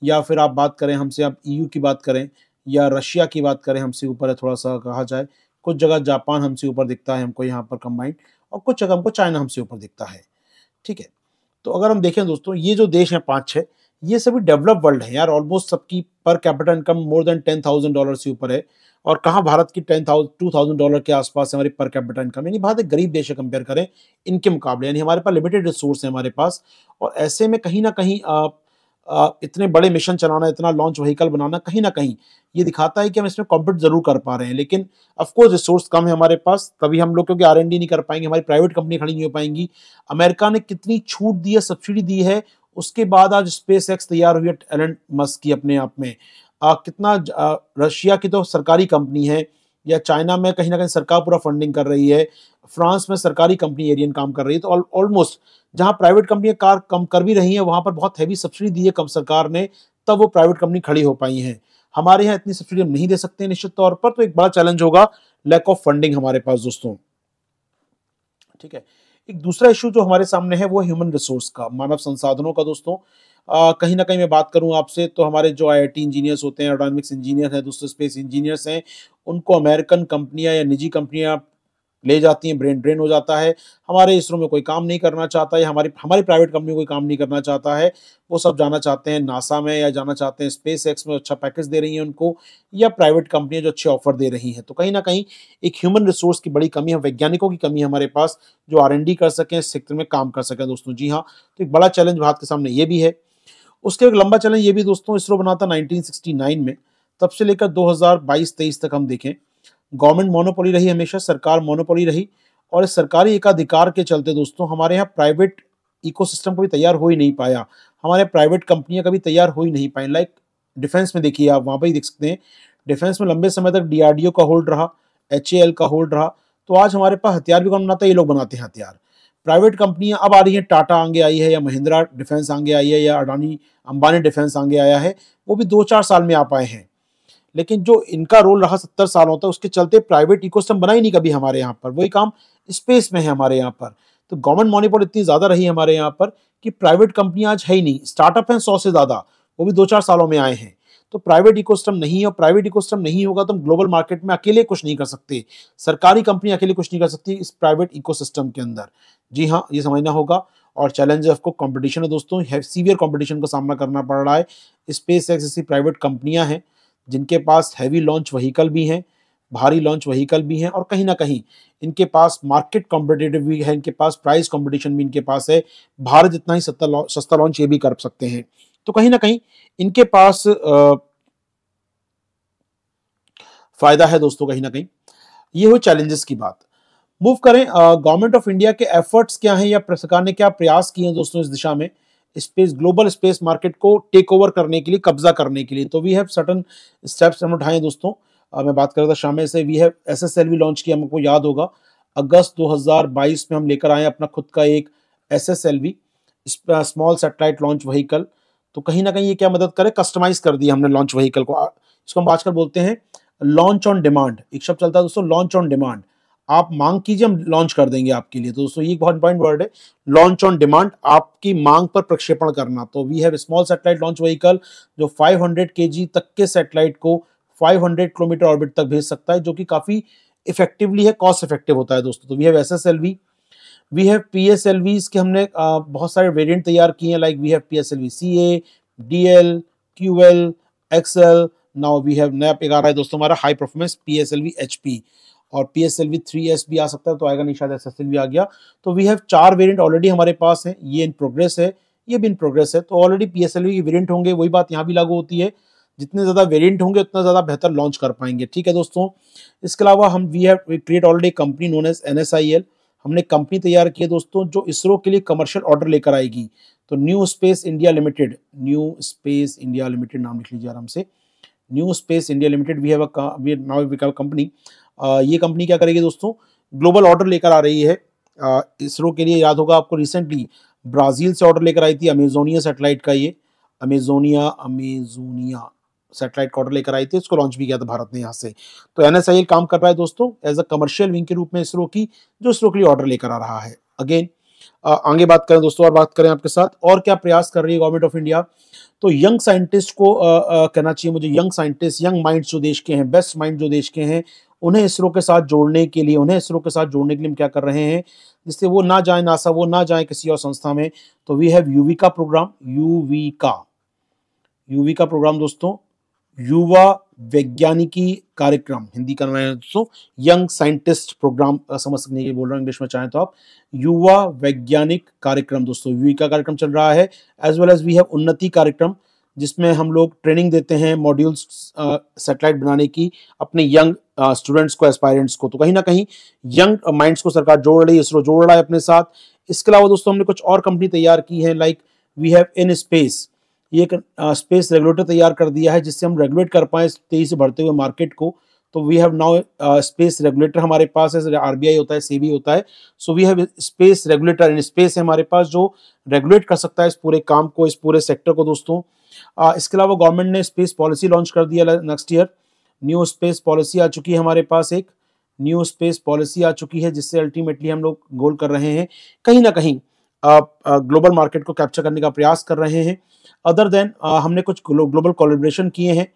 A: या फिर आप बात करें हमसे आप ईयू e की बात करें या रशिया की बात करें हमसे ऊपर है थोड़ा सा कहा जाए कुछ जगह जापान हमसे ऊपर दिखता है हमको यहाँ पर कंबाइंड और कुछ जगह हमको चाइना हमसे ऊपर दिखता है ठीक है तो अगर हम देखें दोस्तों ये जो देश हैं पाँच छः ये सभी डेवलप वर्ल्ड है यार ऑलमोस्ट सबकी पर capital income more than ten thousand dollar से ऊपर है और कहाँ भारत की ten thousand two thousand dollar के आसपास हमारी पर कैपिटल इनकम यानी भारत एक गरीब देश है कंपेयर करें इनके मुकाबले यानी हमारे पास लिमिटेड रिसोर्स है हमारे पास और ऐसे में कहीं ना कहीं आप इतने बड़े मिशन चलाना इतना लॉन्च व्हीकल बनाना कहीं ना कहीं ये दिखाता है कि हम इसमें कॉम्पिट जरूर कर पा रहे हैं लेकिन अफकोर्स रिसोर्स कम है हमारे पास तभी हम लोग क्योंकि आर नहीं कर पाएंगे हमारी प्राइवेट कंपनी खड़ी नहीं हो पाएंगी अमेरिका ने कितनी छूट दी है सब्सिडी दी है उसके बाद आज स्पेस एक्स तैयार हुई है एलन मस्क की अपने आप में आ, कितना रशिया की तो सरकारी कंपनी है या चाइना में कहीं ना कहीं सरकार पूरा फंडिंग कर रही है फ्रांस में सरकारी कंपनी एरियन काम कर रही है तो ऑलमोस्ट जहां प्राइवेट कंपनियां कार कम कर भी रही हैं वहां पर बहुत हैवी सब्सिडी दी है कम सरकार ने तब वो प्राइवेट कंपनी खड़ी हो पाई हैं हमारे यहाँ इतनी सब्सिडी हम नहीं दे सकते निश्चित तौर पर तो एक बड़ा चैलेंज होगा लैक ऑफ फंडिंग हमारे पास दोस्तों ठीक है एक दूसरा इशू जो हमारे सामने है वो ह्यूमन रिसोर्स का मानव संसाधनों का दोस्तों कहीं ना कहीं मैं बात करूं आपसे तो हमारे जो आई इंजीनियर्स होते हैं एडोनमिक्स इंजीनियर हैं दूसरे स्पेस इंजीनियर्स हैं उनको अमेरिकन कंपनियां या निजी कंपनियां ले जाती हैं ब्रेन ड्रेन हो जाता है हमारे इसरो में कोई काम नहीं करना चाहता है हमारी हमारी प्राइवेट कंपनी कोई काम नहीं करना चाहता है वो सब जाना चाहते हैं नासा में या जाना चाहते हैं स्पेस एक्स में अच्छा पैकेज दे रही हैं उनको या प्राइवेट कंपनियां जो अच्छे ऑफर दे रही हैं तो कहीं ना कहीं एक ह्यूमन रिसोर्स की बड़ी कमी है वैज्ञानिकों की कमी है हमारे पास जो आर कर सकें इस सेक्टर में काम कर सकें दोस्तों जी हाँ तो एक बड़ा चैलेंज भारत के सामने ये भी है उसके एक लंबा चैलेंज ये भी दोस्तों इसरो बना था नाइनटीन में तब से लेकर 2022-23 तक हम देखें गवर्नमेंट मोनोपोली रही हमेशा सरकार मोनोपोली रही और इस सरकारी एकाधिकार के चलते दोस्तों हमारे यहाँ प्राइवेट इकोसिस्टम कभी तैयार हो ही नहीं पाया हमारे प्राइवेट कंपनियां कभी तैयार हो ही नहीं पाई लाइक डिफेंस में देखिए आप वहाँ पर ही देख सकते हैं डिफेंस में लंबे समय तक डीआरडीओ का होल्ड रहा एच का होल्ड रहा तो आज हमारे पास हथियार भी कौन बनाता है ये लोग बनाते हैं हथियार प्राइवेट कंपनियां अब आ रही हैं टाटा आगे आई है या महिंद्रा डिफेंस आगे आई है या अडानी अंबानी डिफेंस आगे आया है वो भी दो चार साल में आ पाए हैं लेकिन जो इनका रोल रहा सत्तर सालों तक उसके चलते प्राइवेट इकोसिस्टम बना ही नहीं कभी हमारे यहाँ पर वही काम स्पेस में है हमारे यहाँ पर तो गवर्नमेंट मॉनिपोल इतनी ज़्यादा रही हमारे यहाँ पर कि प्राइवेट कंपनी आज है ही नहीं स्टार्टअप हैं सौ से ज़्यादा वो भी दो चार सालों में आए हैं तो प्राइवेट इकोसिस्टम नहीं है और प्राइवेट इकोसिस्टम नहीं होगा तो हम ग्लोबल मार्केट में अकेले कुछ नहीं कर सकते सरकारी कंपनी अकेले कुछ नहीं कर सकती इस प्राइवेट इकोसिस्टम के अंदर जी हाँ ये समझना होगा और चैलेंज आपको कंपटीशन है दोस्तों सीवियर कंपटीशन का सामना करना पड़ रहा है स्पेस एक्स जैसी प्राइवेट कंपनियां हैं जिनके पास हैवी लॉन्च वहीकल भी हैं भारी लॉन्च वहीकल भी हैं और कहीं ना कहीं इनके पास मार्केट कॉम्पिटेटिव भी है इनके पास प्राइस कॉम्पिटिशन भी इनके पास है भारत जितना ही सस्ता सस्ता लॉन्च ये भी कर सकते हैं तो कहीं ना कहीं इनके पास फायदा है दोस्तों कहीं ना कहीं ये हो चैलेंजेस की बात मूव करें गवर्नमेंट ऑफ इंडिया के एफर्ट्स क्या हैं या सरकार ने क्या प्रयास किए हैं दोस्तों इस दिशा में स्पेस ग्लोबल स्पेस मार्केट को टेक ओवर करने के लिए कब्जा करने के लिए तो वी हैव सर्टन स्टेप्स हम उठाए दोस्तों आ, मैं बात कर रहा था शामे से we have S S L V launch किया हमको याद होगा अगस्त 2022 में हम लेकर आए अपना खुद का एक S S L V small satellite launch vehicle तो कहीं ना कहीं ये क्या मदद करे कस्टमाइज कर दिया हमने लॉन्च वहीकल को इसको हम आजकल बोलते हैं लॉन्च ऑन डिमांड एक शब्द चलता है दोस्तों लॉन्च ऑन डिमांड आप मांग कीजिए हम लॉन्च कर देंगे आपके लिए तो दोस्तों ये बहुत इंपॉर्टेंट वर्ड है लॉन्च ऑन डिमांड आपकी मांग पर प्रक्षेपण करना तो we have small satellite launch vehicle जो 500 केजी तक के सैटेलाइट को 500 किलोमीटर ऑर्बिट तक भेज सकता है जो कि काफ़ी इफेक्टिवली है कॉस्ट इफेक्टिव होता है दोस्तों तो we have S S L V we have P S L Vs के हमने आ, बहुत सारे वेरियंट तैयार किए हैं like we have P S L V C A D L Q L X L now we have नया पे आ रहा है दोस्तों हमारा high performance P S L V H P और P S L V three S भी आ सकता है तो आएगा नहीं शायद एस एस एल भी आ गया तो वी हैव चार वेरिएंट ऑलरेडी हमारे पास है ये इन प्रोग्रेस है ये भी इन प्रोग्रेस है तो already P S L V के वेरियंट होंगे वही बात यहाँ भी लागू होती है जितने ज़्यादा वेरियंट होंगे उतना ज़्यादा बेहतर लॉन्च कर पाएंगे ठीक है दोस्तों इसके अलावा हम we have create already company known as N S I L हमने कंपनी तैयार की है दोस्तों जो इसरो के लिए कमर्शियल ऑर्डर लेकर आएगी तो New Space India Limited New Space India Limited नाम लिख लीजिए आराम से New Space India Limited we have now become company ये कंपनी क्या करेगी दोस्तों ग्लोबल ऑर्डर लेकर आ रही है इसरो के लिए याद होगा आपको रिसेंटली ब्राज़ील से ऑर्डर लेकर आई थी अमेजोनिया सेटेलाइट का ये अमेजोनिया अमेजोनिया सेटेलाइट का ऑर्डर लेकर आई थी इसको लॉन्च भी किया था भारत ने यहाँ से तो एन काम कर रहा है दोस्तों एज अ कमर्शियल विंग के रूप में इसरो की जो इसरो के लिए ऑर्डर लेकर आ रहा है अगेन आगे बात करें दोस्तों और बात करें आपके साथ और क्या प्रयास कर रही है गवर्नमेंट ऑफ इंडिया तो यंग साइंटिस्ट को आ, आ, कहना चाहिए मुझे यंग साइंटिस्ट यंग माइंड्स जो देश के हैं बेस्ट माइंड जो देश के हैं उन्हें इसरो के साथ जोड़ने के लिए उन्हें इसरो के साथ जोड़ने के लिए हम क्या कर रहे हैं जिससे वो ना जाए नासा वो ना जाए किसी और संस्था में तो we have Yuvika program Yuvika Yuvika program दोस्तों युवा वैज्ञानिकी कार्यक्रम हिंदी का नाम है दोस्तों यंग साइंटिस्ट प्रोग्राम समझ सकते के बोल रहा हूँ इंग्लिश में चाहें तो आप युवा वैज्ञानिक कार्यक्रम दोस्तों युविका कार्यक्रम चल रहा है as well as we have Unnati कार्यक्रम जिसमें हम लोग ट्रेनिंग देते हैं मॉड्यूल्स सेटेलाइट बनाने की अपने यंग स्टूडेंट्स को एस्पायरेंट्स को तो कहीं ना कहीं यंग माइंड्स को सरकार जोड़ रही है इसरो जोड़ रहा है अपने साथ इसके अलावा दोस्तों हमने कुछ और कंपनी तैयार की है like we have in space ये एक स्पेस रेगुलेटर तैयार कर दिया है जिससे हम रेगुलेट कर पाए तेजी से बढ़ते हुए मार्केट को तो we have now space regulator हमारे पास है आरबीआई होता है सी होता है so we have space regulator in space है हमारे पास जो रेगुलेट कर सकता है इस पूरे काम को इस पूरे सेक्टर को दोस्तों इसके अलावा गवर्नमेंट ने स्पेस पॉलिसी लॉन्च कर दिया next year new space policy आ चुकी है हमारे पास एक न्यू स्पेस पॉलिसी आ चुकी है जिससे अल्टीमेटली हम लोग गोल कर रहे हैं कहीं ना कहीं ग्लोबल मार्केट को कैप्चर करने का प्रयास कर रहे हैं अदर देन हमने कुछ ग्लोबल कोलेब्रेशन किए हैं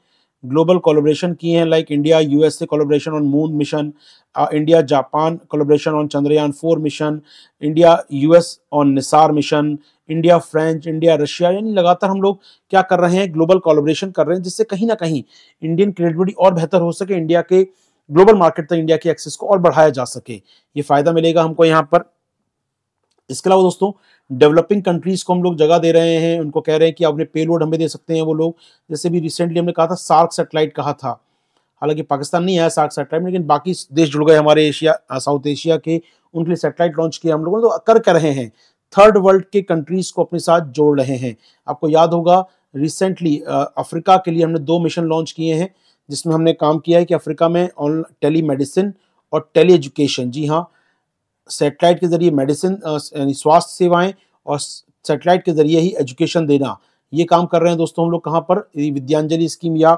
A: ग्लोबल कोलोब्रेशन किए हैं like India USA collaboration on moon mission India Japan collaboration on Chandrayaan four mission India US on NISAR mission India French India Russia यानी लगातार हम लोग क्या कर रहे हैं ग्लोबल कोलोब्रेशन कर रहे हैं जिससे कहीं ना कहीं इंडियन क्रिएटिविटी और बेहतर हो सके इंडिया के ग्लोबल मार्केट तक इंडिया की एक्सेस को और बढ़ाया जा सके ये फायदा मिलेगा हमको यहाँ पर इसके अलावा दोस्तों डेवलपिंग कंट्रीज़ को हम लोग जगह दे रहे हैं उनको कह रहे हैं कि आपने पेलोड हमें दे सकते हैं वो लोग जैसे भी रिसेंटली हमने कहा था सार्क सेटेलाइट कहा था हालांकि पाकिस्तान नहीं आया सार्क सेटेलाइट लेकिन बाकी देश जुड़ गए हमारे एशिया साउथ एशिया के उनके लिए सेटेलाइट लॉन्च किया हम लोगों ने तो कर कर रहे हैं थर्ड वर्ल्ड के कंट्रीज़ को अपने साथ जोड़ रहे हैं आपको याद होगा रिसेंटली अफ्रीका के लिए हमने दो मिशन लॉन्च किए हैं जिसमें हमने काम किया है कि अफ्रीका में ऑन टेली मेडिसिन और टेली एजुकेशन जी हाँ सेटेलाइट के जरिए मेडिसिन यानी स्वास्थ्य सेवाएं और सेटेलाइट के जरिए ही एजुकेशन देना ये काम कर रहे हैं दोस्तों हम लोग कहाँ पर विद्यांजलि स्कीम या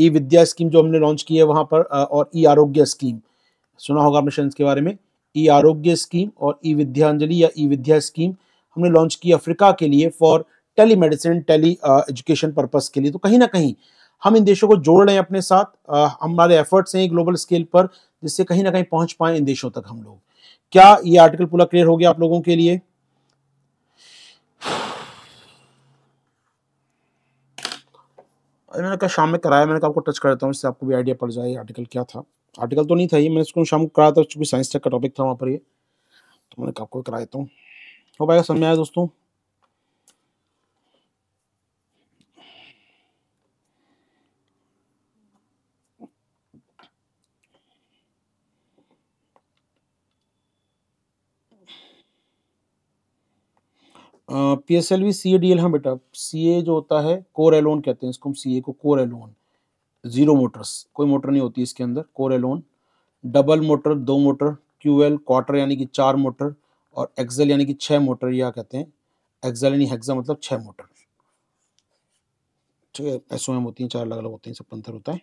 A: ई विद्या स्कीम जो हमने लॉन्च की है वहाँ पर और ई आरोग्य स्कीम सुना होगा आपने के बारे में ई आरोग्य स्कीम और ई विद्यांजलि या ई विद्या स्कीम हमने लॉन्च की अफ्रीका के लिए for tele medicine tele education purpose के लिए तो कहीं ना कहीं हम इन देशों को जोड़ रहे हैं अपने साथ हमारे एफर्ट्स हैं ग्लोबल स्केल पर जिससे कहीं ना कहीं पहुंच पाए इन देशों तक हम लोग क्या ये आर्टिकल पूरा क्लियर हो गया आप लोगों के लिए मैंने कहा शाम में कराया मैंने कहा आपको टच करता हूँ इससे आपको भी आइडिया पड़ जाए आर्टिकल क्या था आर्टिकल तो नहीं था ये मैंने इसको शाम को कराया था चूँकि साइंस टेक का टॉपिक था वहाँ पर ये तो मैंने कहा आपको करा देता तो हूँ हो पाएगा समझ में आया दोस्तों P S L V C A D L हाँ बेटा सी ए जो होता है कोर एलोन कहते हैं इसको हम सी ए को कोर एलोन जीरो मोटर्स कोई मोटर नहीं होती इसके अंदर कोर एलोन डबल मोटर दो मोटर क्यू एल क्वार्टर यानी कि चार मोटर और एक्सल यानी कि छः मोटर या कहते हैं एक्सल यानी हेक्सा मतलब छः मोटर ठीक है एस एम होती हैं चार अलग अलग होते हैं सब अंतर होता है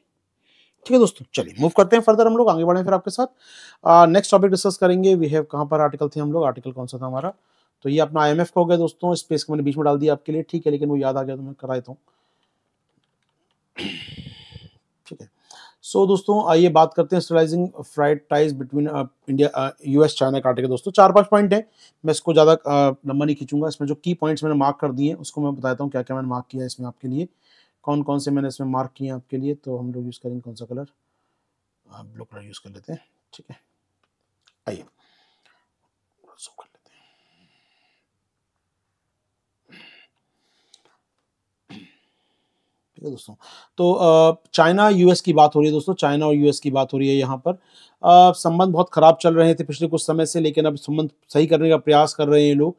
A: ठीक है दोस्तों चलिए मूव करते हैं फर्दर हम लोग आगे बढ़े फिर आपके साथ नेक्स्ट टॉपिक डिस्कस करेंगे वी हैव कहाँ पर आर्टिकल थे हम लोग आर्टिकल कौन सा था हमारा तो ये अपना आई हो गया दोस्तों स्पेस को मैंने बीच में डाल दिया आपके लिए ठीक है लेकिन वो याद आ गया तो मैं करा देता हूँ ठीक है सो so, दोस्तों आइए बात करते हैं stabilising frayed ties between India US China काटे के दोस्तों चार पांच पॉइंट है मैं इसको ज़्यादा uh, लंबा नहीं खींचूंगा इसमें जो की पॉइंट्स मैंने मार्क कर दिए उसको मैं बताता हूँ क्या क्या मैंने मार्क किया इसमें आपके लिए कौन कौन से मैंने इसमें मार्क किए आपके लिए तो हम लोग यूज़ करेंगे कौन सा कलर ब्लू कलर यूज़ कर लेते हैं ठीक है आइए ठीक है दोस्तों तो चाइना यूएस की बात हो रही है दोस्तों चाइना और यूएस की बात हो रही है यहाँ पर संबंध बहुत ख़राब चल रहे थे पिछले कुछ समय से लेकिन अब संबंध सही करने का प्रयास कर रहे हैं लोग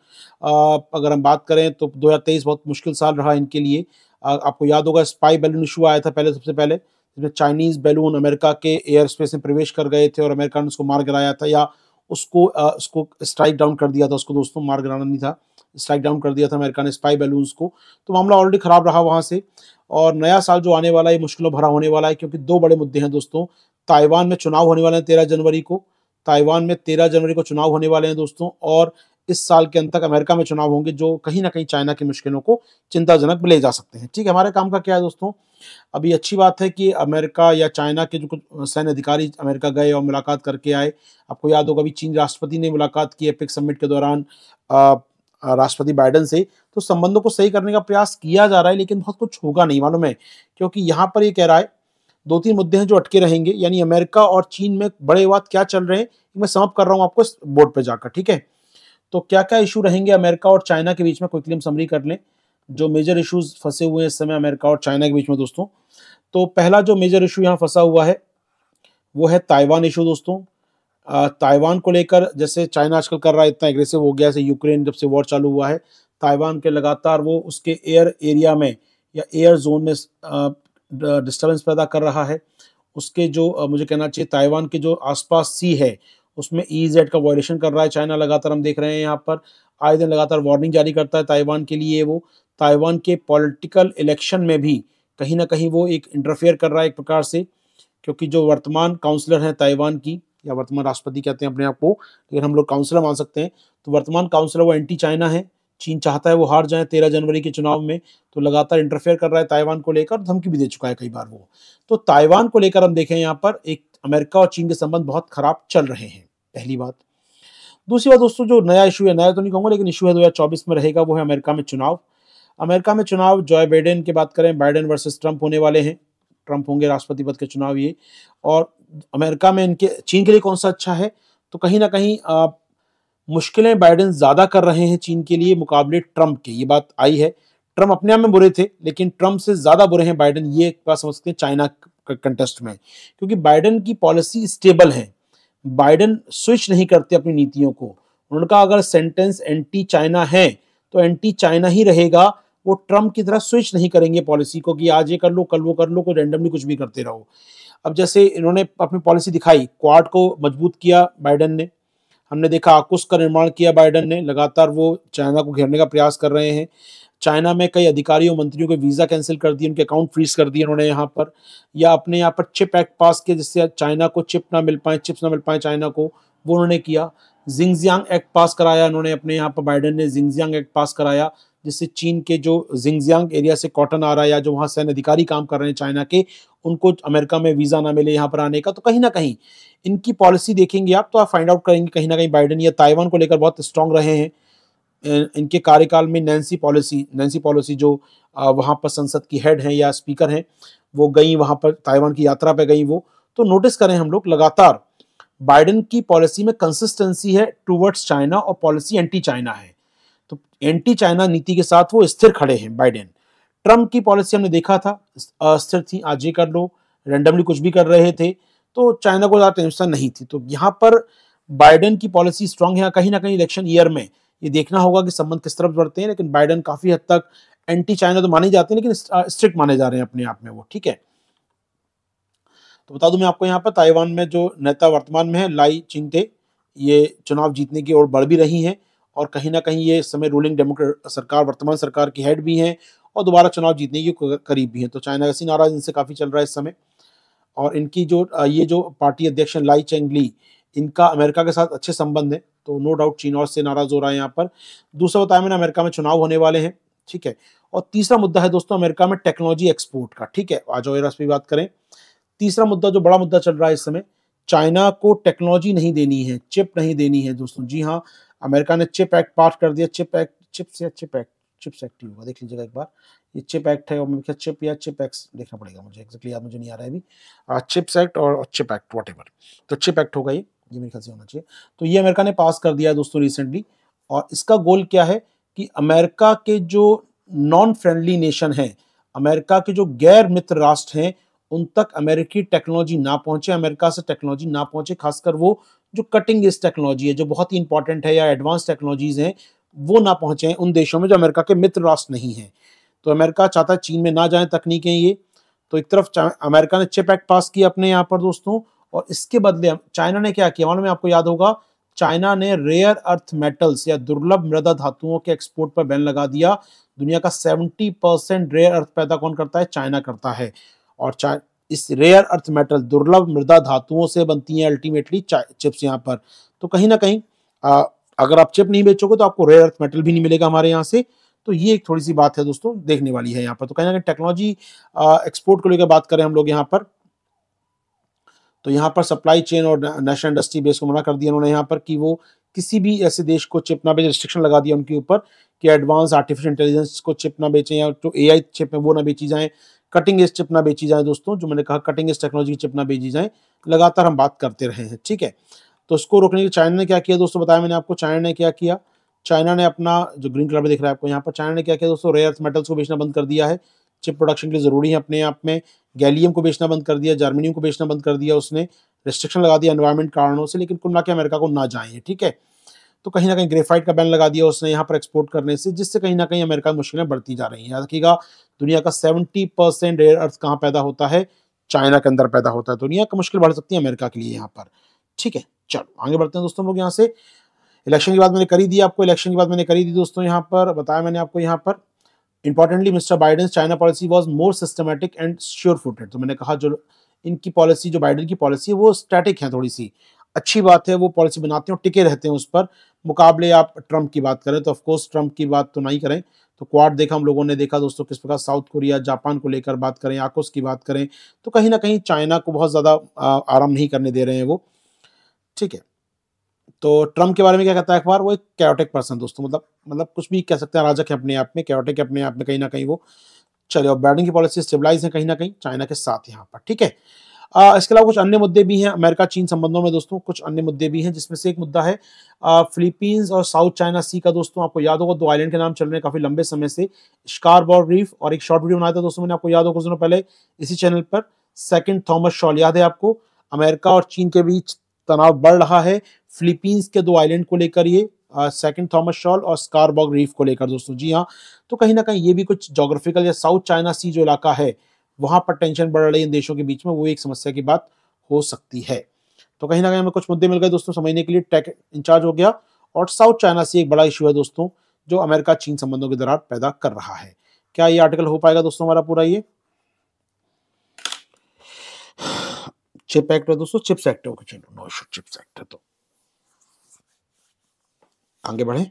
A: अगर हम बात करें तो दो बहुत मुश्किल साल रहा इनके लिए आपको याद होगा स्पाई बैलून इशू आया था पहले सबसे पहले जिसमें चाइनीज़ बैलून अमेरिका के एयर स्पेस में प्रवेश कर गए थे और अमेरिका ने उसको मार गिराया था या उसको आ, उसको स्ट्राइक डाउन कर दिया था उसको दोस्तों मार गिराना नहीं था स्ट्राइक डाउन कर दिया था अमेरिका ने स्पाई बैलून्स को तो मामला ऑलरेडी खराब रहा वहाँ से और नया साल जो आने वाला है मुश्किलों भरा होने वाला है क्योंकि दो बड़े मुद्दे हैं दोस्तों ताइवान में चुनाव होने वाले हैं तेरह जनवरी को ताइवान में तेरह जनवरी को चुनाव होने वाले हैं दोस्तों और इस साल के अंत तक अमेरिका में चुनाव होंगे जो कहीं ना कहीं चाइना की मुश्किलों को चिंताजनक ले जा सकते हैं ठीक है हमारे काम का क्या है दोस्तों अभी अच्छी बात है कि अमेरिका या चाइना के जो कुछ सैन्य अधिकारी अमेरिका गए और मुलाकात करके आए आपको याद होगा अभी चीन राष्ट्रपति ने मुलाकात की एपिक समिट के दौरान राष्ट्रपति बाइडन से तो संबंधों को सही करने का प्रयास किया जा रहा है लेकिन बहुत कुछ होगा नहीं मालूम है क्योंकि यहाँ पर ये कह रहा है दो तीन मुद्दे हैं जो अटके रहेंगे यानी अमेरिका और चीन में बड़े बात क्या चल रहे हैं मैं समप कर रहा हूँ आपको इस बोर्ड पर जाकर ठीक है तो क्या क्या इशू रहेंगे अमेरिका और चाइना के बीच में क्विकली हम समरी कर लें जो मेजर इशूज फंसे हुए हैं इस समय अमेरिका और चाइना के बीच में दोस्तों तो पहला जो मेजर इशू यहाँ फंसा हुआ है वो है ताइवान इशू दोस्तों ताइवान को लेकर जैसे चाइना आजकल कर रहा है इतना एग्रेसिव हो गया है यूक्रेन जब से वॉर चालू हुआ है ताइवान के लगातार वो उसके एयर एरिया में या एयर जोन में डिस्टर्बेंस पैदा कर रहा है उसके जो मुझे कहना चाहिए ताइवान के जो आसपास सी है उसमें ई e जेड का वॉयेशन कर रहा है चाइना लगातार हम देख रहे हैं यहाँ पर आए दिन लगातार वार्निंग जारी करता है ताइवान के लिए वो ताइवान के पॉलिटिकल इलेक्शन में भी कहीं ना कहीं वो एक इंटरफेयर कर रहा है एक प्रकार से क्योंकि जो वर्तमान काउंसलर हैं ताइवान की या वर्तमान राष्ट्रपति कहते हैं अपने आप को लेकिन हम लोग काउंसलर मान सकते हैं तो वर्तमान काउंसलर वो एंटी चाइना है चीन चाहता है वो हार जाए तेरह जनवरी के चुनाव में तो लगातार इंटरफेयर कर रहा है ताइवान को लेकर धमकी भी दे चुका है कई बार वो तो ताइवान को लेकर हम देखें यहाँ पर एक अमेरिका और चीन के संबंध बहुत खराब चल रहे हैं पहली बात दूसरी बात दोस्तों जो नया इशू है नया तो नहीं कहूंगा लेकिन इशू है दो में रहेगा वो है अमेरिका में चुनाव अमेरिका में चुनाव जॉय बाइडेन की बात करें बाइडेन वर्सेस ट्रंप होने वाले हैं ट्रंप होंगे राष्ट्रपति पद के चुनाव ये और अमेरिका में इनके चीन के लिए कौन सा अच्छा है तो कहीं ना कहीं मुश्किलें बाइडेन ज़्यादा कर रहे हैं चीन के लिए मुकाबले ट्रंप के ये बात आई है ट्रंप अपने आप में बुरे थे लेकिन ट्रंप से ज़्यादा बुरे हैं बाइडन ये बात समझ सकते हैं चाइना कंटेस्ट में क्योंकि बाइडन की पॉलिसी स्टेबल है बाइडन स्विच नहीं करते अपनी नीतियों को उनका अगर सेंटेंस एंटी चाइना है तो एंटी चाइना ही रहेगा वो ट्रंप की तरह स्विच नहीं करेंगे पॉलिसी को कि आज ये कर लो कल वो कर लो कोई रैंडमली कुछ भी करते रहो अब जैसे इन्होंने अपनी पॉलिसी दिखाई क्वाड को मजबूत किया बाइडन ने हमने देखा आकुश का निर्माण किया बाइडन ने लगातार वो चाइना को घेरने का प्रयास कर रहे हैं चाइना में कई अधिकारियों मंत्रियों के वीज़ा कैंसिल कर दिए उनके अकाउंट फ्रीज कर दिए उन्होंने यहाँ पर या अपने यहाँ पर चिप एक्ट पास किया जिससे चाइना को चिप ना मिल पाए चिप्स ना मिल पाए चाइना को वो उन्होंने किया जिंगजियांग एक्ट पास कराया उन्होंने अपने यहाँ पर बाइडन ने जिंगजियांग एक्ट पास कराया जिससे चीन के जो जिंगजियांग एरिया से कॉटन आ रहा है या जो वहाँ सैन्य अधिकारी काम कर रहे हैं चाइना के उनको अमेरिका में वीज़ा ना मिले यहाँ पर आने का तो कहीं ना कहीं इनकी पॉलिसी देखेंगे आप तो आप फाइंड आउट करेंगे कहीं ना कहीं बाइडन या ताइवान को लेकर बहुत स्ट्रांग रहे हैं इनके कार्यकाल में नैन्सी पॉलिसी नैन्सी पॉलिसी जो वहाँ पर संसद की हेड हैं या स्पीकर हैं वो गई वहाँ पर ताइवान की यात्रा पर गई वो तो नोटिस करें हम लोग लगातार बाइडन की पॉलिसी में कंसिस्टेंसी है टूवर्ड्स चाइना और पॉलिसी एंटी चाइना है एंटी चाइना नीति के साथ वो स्थिर खड़े हैं बाइडेन ट्रम्प की पॉलिसी हमने देखा था अस्थिर थी आज ये कर लो रेंडमली कुछ भी कर रहे थे तो चाइना को ज़्यादा टेंशन नहीं थी तो यहाँ पर बाइडेन की पॉलिसी स्ट्रांग है कहीं ना कहीं इलेक्शन ईयर में ये देखना होगा कि संबंध किस तरफ बढ़ते हैं लेकिन बाइडेन काफ़ी हद तक एंटी चाइना तो माने जाते हैं लेकिन स्ट्रिक्ट माने जा रहे हैं अपने आप में वो ठीक है तो बता दू मैं आपको यहाँ पर ताइवान में जो नेता वर्तमान में है लाई चिंगते ये चुनाव जीतने की ओर बढ़ भी रही हैं और कहीं ना कहीं ये इस समय रूलिंग डेमोक्रेट सरकार वर्तमान सरकार की हेड भी हैं और दोबारा चुनाव जीतने के करीब भी हैं तो चाइना ऐसी नाराज इनसे काफ़ी चल रहा है इस समय और इनकी जो ये जो पार्टी अध्यक्ष लाई चेंग ली इनका अमेरिका के साथ अच्छे संबंध है तो नो डाउट चीन और से नाराज हो रहा है यहाँ पर दूसरा बताया मैंने अमेरिका में चुनाव होने वाले हैं ठीक है और तीसरा मुद्दा है दोस्तों अमेरिका में टेक्नोलॉजी एक्सपोर्ट का ठीक है आज और भी बात करें तीसरा मुद्दा जो बड़ा मुद्दा चल रहा है इस समय चाइना को टेक्नोलॉजी नहीं देनी है चिप नहीं देनी है दोस्तों जी हाँ अमेरिका ने चिप एक्ट पास कर दिया चिप एक्ट चिप से चिप एक्ट चिप एक्ट ही होगा देख लीजिएगा एक बार ये चिप एक्ट है और मुझे चिप या चिप एक्ट देखना पड़ेगा मुझे एक्जैक्टली याद मुझे नहीं आ रहा है अभी चिप्स एक्ट और चिप एक्ट वॉट तो चिप एक्ट होगा ये ये मेरे ख्याल से होना चाहिए तो ये अमेरिका ने पास कर दिया है दोस्तों रिसेंटली और इसका गोल क्या है कि अमेरिका के जो नॉन फ्रेंडली नेशन हैं अमेरिका के जो गैर मित्र राष्ट्र हैं उन तक अमेरिकी टेक्नोलॉजी ना पहुंचे अमेरिका से टेक्नोलॉजी ना पहुंचे खासकर वो जो कटिंग इस टेक्नोलॉजी है जो बहुत ही इंपॉर्टेंट है या एडवांस टेक्नोलॉजीज़ हैं वो ना पहुंचे उन देशों में जो अमेरिका के मित्र राष्ट्र नहीं है तो अमेरिका चाहता है चीन में ना जाए तकनीकें ये तो एक तरफ अमेरिका ने चिप एक्ट पास किया अपने यहाँ पर दोस्तों और इसके बदले चाइना ने क्या किया मालूम आपको याद होगा चाइना ने रेयर अर्थ मेटल्स या दुर्लभ मृदा धातुओं के एक्सपोर्ट पर बैन लगा दिया दुनिया का 70 परसेंट रेयर अर्थ पैदा कौन करता है चाइना करता है और इस रेयर अर्थ मेटल दुर्लभ मृदा धातुओं से बनती हैं अल्टीमेटली चिप्स यहाँ पर तो कहीं ना कहीं आ, अगर आप चिप नहीं बेचोगे तो आपको रेयर अर्थ मेटल भी नहीं मिलेगा हमारे यहाँ से तो ये एक थोड़ी सी बात है दोस्तों देखने वाली है यहाँ पर तो कहीं ना कहीं टेक्नोलॉजी एक्सपोर्ट को लेकर बात करें हम लोग यहाँ पर तो यहाँ पर सप्लाई चेन और नेशनल इंडस्ट्री बेस को मना कर दिया उन्होंने यहाँ पर कि वो किसी भी ऐसे देश को चिप ना बेचे रिस्ट्रिक्शन लगा दिया उनके ऊपर कि एडवांस आर्टिफिशियल इंटेलिजेंस को चिप ना बेचें या जो एआई चिप है वो ना बेची जाए कटिंग एज चिप ना बेची जाए दोस्तों जो मैंने कहा कटिंग एज टेक्नोलॉजी की चिप ना बेची जाए लगातार हम बात करते रहे हैं ठीक है तो उसको रोकने के लिए चाइना ने क्या किया दोस्तों बताया मैंने आपको चाइना ने क्या किया चाइना ने अपना जो ग्रीन कलर में दिख रहा है आपको यहाँ पर चाइना ने क्या किया दोस्तों रेयर्थ मेटल्स को बेचना बंद कर दिया है चिप प्रोडक्शन के लिए ज़रूरी है अपने आप में गैलियम को बेचना बंद कर दिया जर्मनी को बेचना बंद कर दिया उसने रिस्ट्रिक्शन लगा दिया एनवायरमेंट कारणों से लेकिन कुल ना के अमेरिका को ना जाए ठीक है तो कहीं ना कहीं ग्रेफाइट का बैन लगा दिया उसने यहाँ पर एक्सपोर्ट करने से जिससे कहीं ना कहीं अमेरिका में मुश्किलें बढ़ती जा रही हैं याद रखिएगा दुनिया का सेवेंटी परसेंट रेयर अर्थ कहाँ पैदा होता है चाइना के अंदर पैदा होता है दुनिया का मुश्किल बढ़ सकती है अमेरिका के लिए यहाँ पर ठीक है चलो आगे बढ़ते हैं दोस्तों लोग यहाँ से इलेक्शन की बात मैंने करी दी आपको इलेक्शन की बात मैंने करी दी दोस्तों यहाँ पर बताया मैंने आपको यहाँ पर importantly mister Biden China policy was more systematic and sure footed तो मैंने कहा जो इनकी पॉलिसी जो बाइडन की पॉलिसी है वो स्टैटिक है थोड़ी सी अच्छी बात है वो पॉलिसी बनाते हैं और टिके रहते हैं उस पर मुकाबले आप ट्रंप की बात करें तो ऑफकोर्स ट्रंप की बात तो नहीं करें तो क्वाड देखा हम लोगों ने देखा दोस्तों किस प्रकार साउथ कोरिया जापान को लेकर बात करें आकोस की बात करें तो कहीं ना कहीं चाइना को बहुत ज़्यादा आराम नहीं करने दे रहे हैं वो ठीक है तो ट्रंप के बारे में क्या कहता है अखबार वो एक कैटिक पर्सन दोस्तों मतलब मतलब कुछ भी कह सकते हैं राजक है अपने आप में कैरोटिक अपने आप में कहीं ना कहीं वो चले और बैडन की पॉलिसी स्टेबलाइज है कहीं ना कहीं चाइना के साथ यहाँ पर ठीक है इसके अलावा कुछ अन्य मुद्दे भी हैं अमेरिका चीन संबंधों में दोस्तों कुछ अन्य मुद्दे भी हैं जिसमें से एक मुद्दा है फिलीपींस और साउथ चाइना सी का दोस्तों आपको याद होगा दो आइलैंड के नाम चल रहे हैं काफ़ी लंबे समय से स्कारबॉर रीफ और एक शॉर्ट वीडियो बनाया था दोस्तों मैंने आपको याद होगा कुछ दिनों पहले इसी चैनल पर सेकेंड थॉमस शॉल याद है आपको अमेरिका और चीन के बीच तनाव बढ़ रहा है फिलीपींस के दो आइलैंड को लेकर ये सेकंड थॉमस शॉल और स्कारबॉग रीफ को लेकर दोस्तों जी हाँ तो कहीं ना कहीं ये भी कुछ जोग्राफिकल या साउथ चाइना सी जो इलाका है वहां पर टेंशन बढ़ रही है देशों के बीच में वो एक समस्या की बात हो सकती है तो कहीं ना कहीं हमें कुछ मुद्दे मिल गए दोस्तों समझने के लिए टैक इंचार्ज हो गया और साउथ चाइना से एक बड़ा इशू है दोस्तों जो अमेरिका चीन संबंधों की दरार पैदा कर रहा है क्या ये आर्टिकल हो पाएगा दोस्तों हमारा पूरा ये चिप एक्ट है दोस्तों चिप्स एक्ट है चिप्स एक्ट है तो आगे बढ़े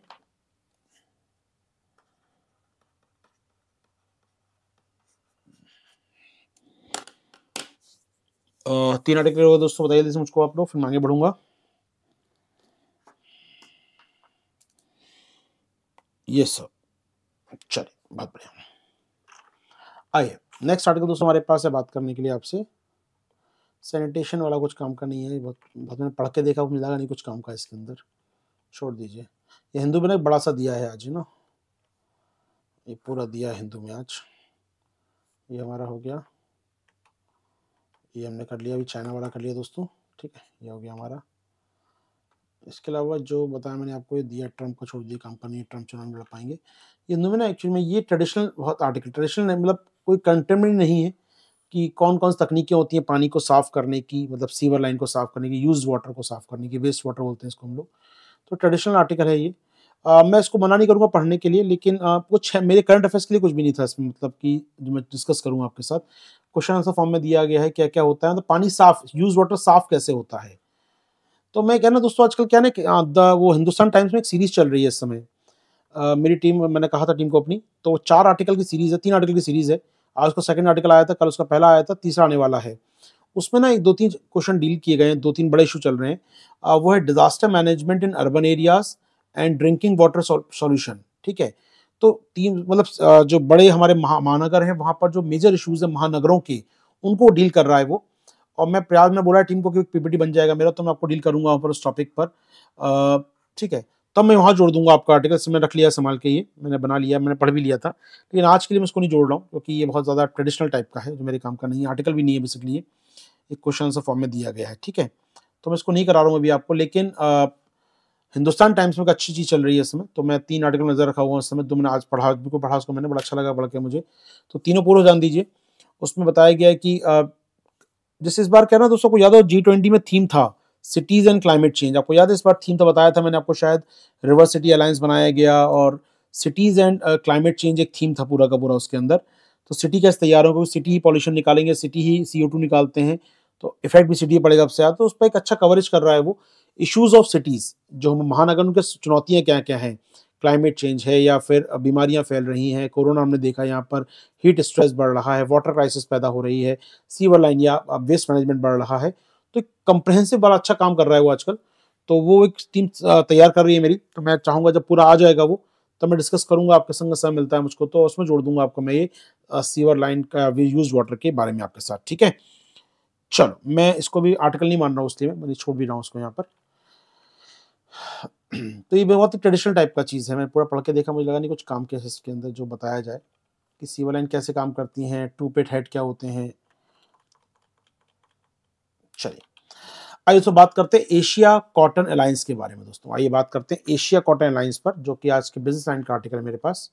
A: तीन आर्टिकल होगा दोस्तों बताइए जल्दी मुझको आप लोग फिर मैं आगे बढ़ूंगा ये सर चलिए बहुत बढ़िया आइए नेक्स्ट आर्टिकल दोस्तों हमारे पास है बात करने के लिए आपसे सैनिटेशन वाला कुछ काम का नहीं है बहुत बहुत मैंने पढ़ के देखा मुझे लगा नहीं कुछ काम का इसके अंदर छोड़ दीजिए ये हिंदू में ना बड़ा सा दिया है आज ना ये पूरा दिया है हिंदू में आज ये हमारा हो गया ये हमने कर लिया अभी चाइना वाला कर लिया दोस्तों ठीक है ये हो गया हमारा इसके अलावा जो बताया मैंने आपको ये दिया ट्रम्प को छोड़ दिया कंपनी ट्रम्प चुनाव में लड़ पाएंगे ये इनमें ना एक्चुअली में ये ट्रेडिशनल बहुत आर्टिकल ट्रेडिशनल मतलब कोई कंटेमरी नहीं है कि कौन कौन सी तकनीकें होती हैं पानी को साफ़ करने की मतलब सीवर लाइन को साफ़ करने की यूज वाटर को साफ़ करने की वेस्ट वाटर बोलते हैं इसको हम लोग तो ट्रेडिशनल आर्टिकल है ये आ, मैं इसको मना नहीं करूँगा पढ़ने के लिए लेकिन कुछ मेरे करंट अफेयर्स के लिए कुछ भी नहीं था इसमें मतलब कि जो मैं डिस्कस करूँगा आपके साथ क्वेश्चन आंसर फॉर्म में दिया गया है क्या क्या होता है तो पानी साफ यूज वाटर साफ कैसे होता है तो मैं कहना दोस्तों आजकल क्या ना द वो हिंदुस्तान टाइम्स में एक सीरीज चल रही है इस समय मेरी टीम मैंने कहा था टीम को अपनी तो वो चार आर्टिकल की सीरीज़ है तीन आर्टिकल की सीरीज़ है आज उसका सेकंड आर्टिकल आया था कल उसका पहला आया था तीसरा आने वाला है उसमें ना एक दो तीन क्वेश्चन डील किए गए हैं दो तीन बड़े इशू चल रहे हैं वो है disaster management in urban areas and drinking water solution ठीक है तो तीन मतलब जो बड़े हमारे महानगर हैं वहाँ पर जो मेजर इश्यूज है महानगरों के उनको डील कर रहा है वो और मैं प्रयास में बोला टीम को कि पीपीटी बन जाएगा मेरा तो मैं आपको डील करूंगा वहाँ पर उस टॉपिक पर ठीक है तब मैं वहाँ जोड़ दूंगा आपका आर्टिकल से मैं रख लिया संभाल के ये मैंने बना लिया मैंने पढ़ भी लिया था लेकिन आज के लिए मैं इसको नहीं जोड़ रहा हूँ क्योंकि ये बहुत ज़्यादा ट्रेडिशनल टाइप का है जो मेरे काम का नहीं है आर्टिकल भी नहीं है बेसिकली एक क्वेश्चन फॉर्म में दिया गया है ठीक है तो मैं इसको नहीं करा रहा हूँ अभी आपको लेकिन हिंदुस्तान टाइम्स में एक अच्छी चीज़ चल रही है इसमें तो मैं तीन आर्टिकल नज़र रखा हुआ इस समय तो मैंने आज पढ़ा को पढ़ा उसको मैंने बड़ा अच्छा लगा पढ़ के मुझे तो तीनों पूर्व जान दीजिए उसमें बताया गया है कि जैसे इस बार कहना दोस्तों को याद हो जी ट्वेंटी में थीम था सिटीज़ एंड क्लाइमेट चेंज आपको याद है इस बार थीम तो बताया था मैंने आपको शायद रिवर सिटी अलायंस बनाया गया और सिटीज़ एंड क्लाइमेट चेंज एक थीम था पूरा का पूरा उसके अंदर तो सिटी कैसे तैयार होंगे सिटी ही पॉल्यूशन निकालेंगे सिटी ही सी निकालते हैं तो इफेक्ट भी सिटी पड़ेगा आपसे तो उस पर एक अच्छा कवरेज कर रहा है वो इश्यूज ऑफ सिटीज़ जो हम महानगरों के चुनौतियाँ क्या क्या हैं क्लाइमेट चेंज है या फिर बीमारियां फैल रही हैं कोरोना हमने देखा यहाँ पर हीट स्ट्रेस बढ़ रहा है वाटर क्राइसिस पैदा हो रही है सीवर लाइन या वेस्ट मैनेजमेंट बढ़ रहा है तो कंप्रहेंसिव बड़ा अच्छा काम कर रहा है वो आजकल तो वो एक टीम तैयार कर रही है मेरी तो मैं चाहूँगा जब पूरा आ जाएगा वो तो मैं डिस्कस करूंगा आपके संग समय मिलता है मुझको तो उसमें जोड़ दूंगा आपको मैं ये सीवर लाइन का यूज वाटर के बारे में आपके साथ ठीक है चलो मैं इसको भी आर्टिकल नहीं मान रहा हूँ इसलिए मैं छोड़ भी रहा हूँ उसको यहाँ पर तो ये बहुत ही ट्रेडिशनल टाइप का चीज़ है मैंने पूरा पढ़ के देखा मुझे लगा नहीं कुछ काम के इसके अंदर जो बताया जाए कि सीवर लाइन कैसे काम करती हैं टू पेट हेड क्या होते हैं चलिए आइए तो बात करते हैं एशिया कॉटन अलायंस के बारे में दोस्तों आइए बात करते हैं एशिया कॉटन अलायंस पर जो कि आज के बिजनेस लाइन का आर्टिकल है मेरे पास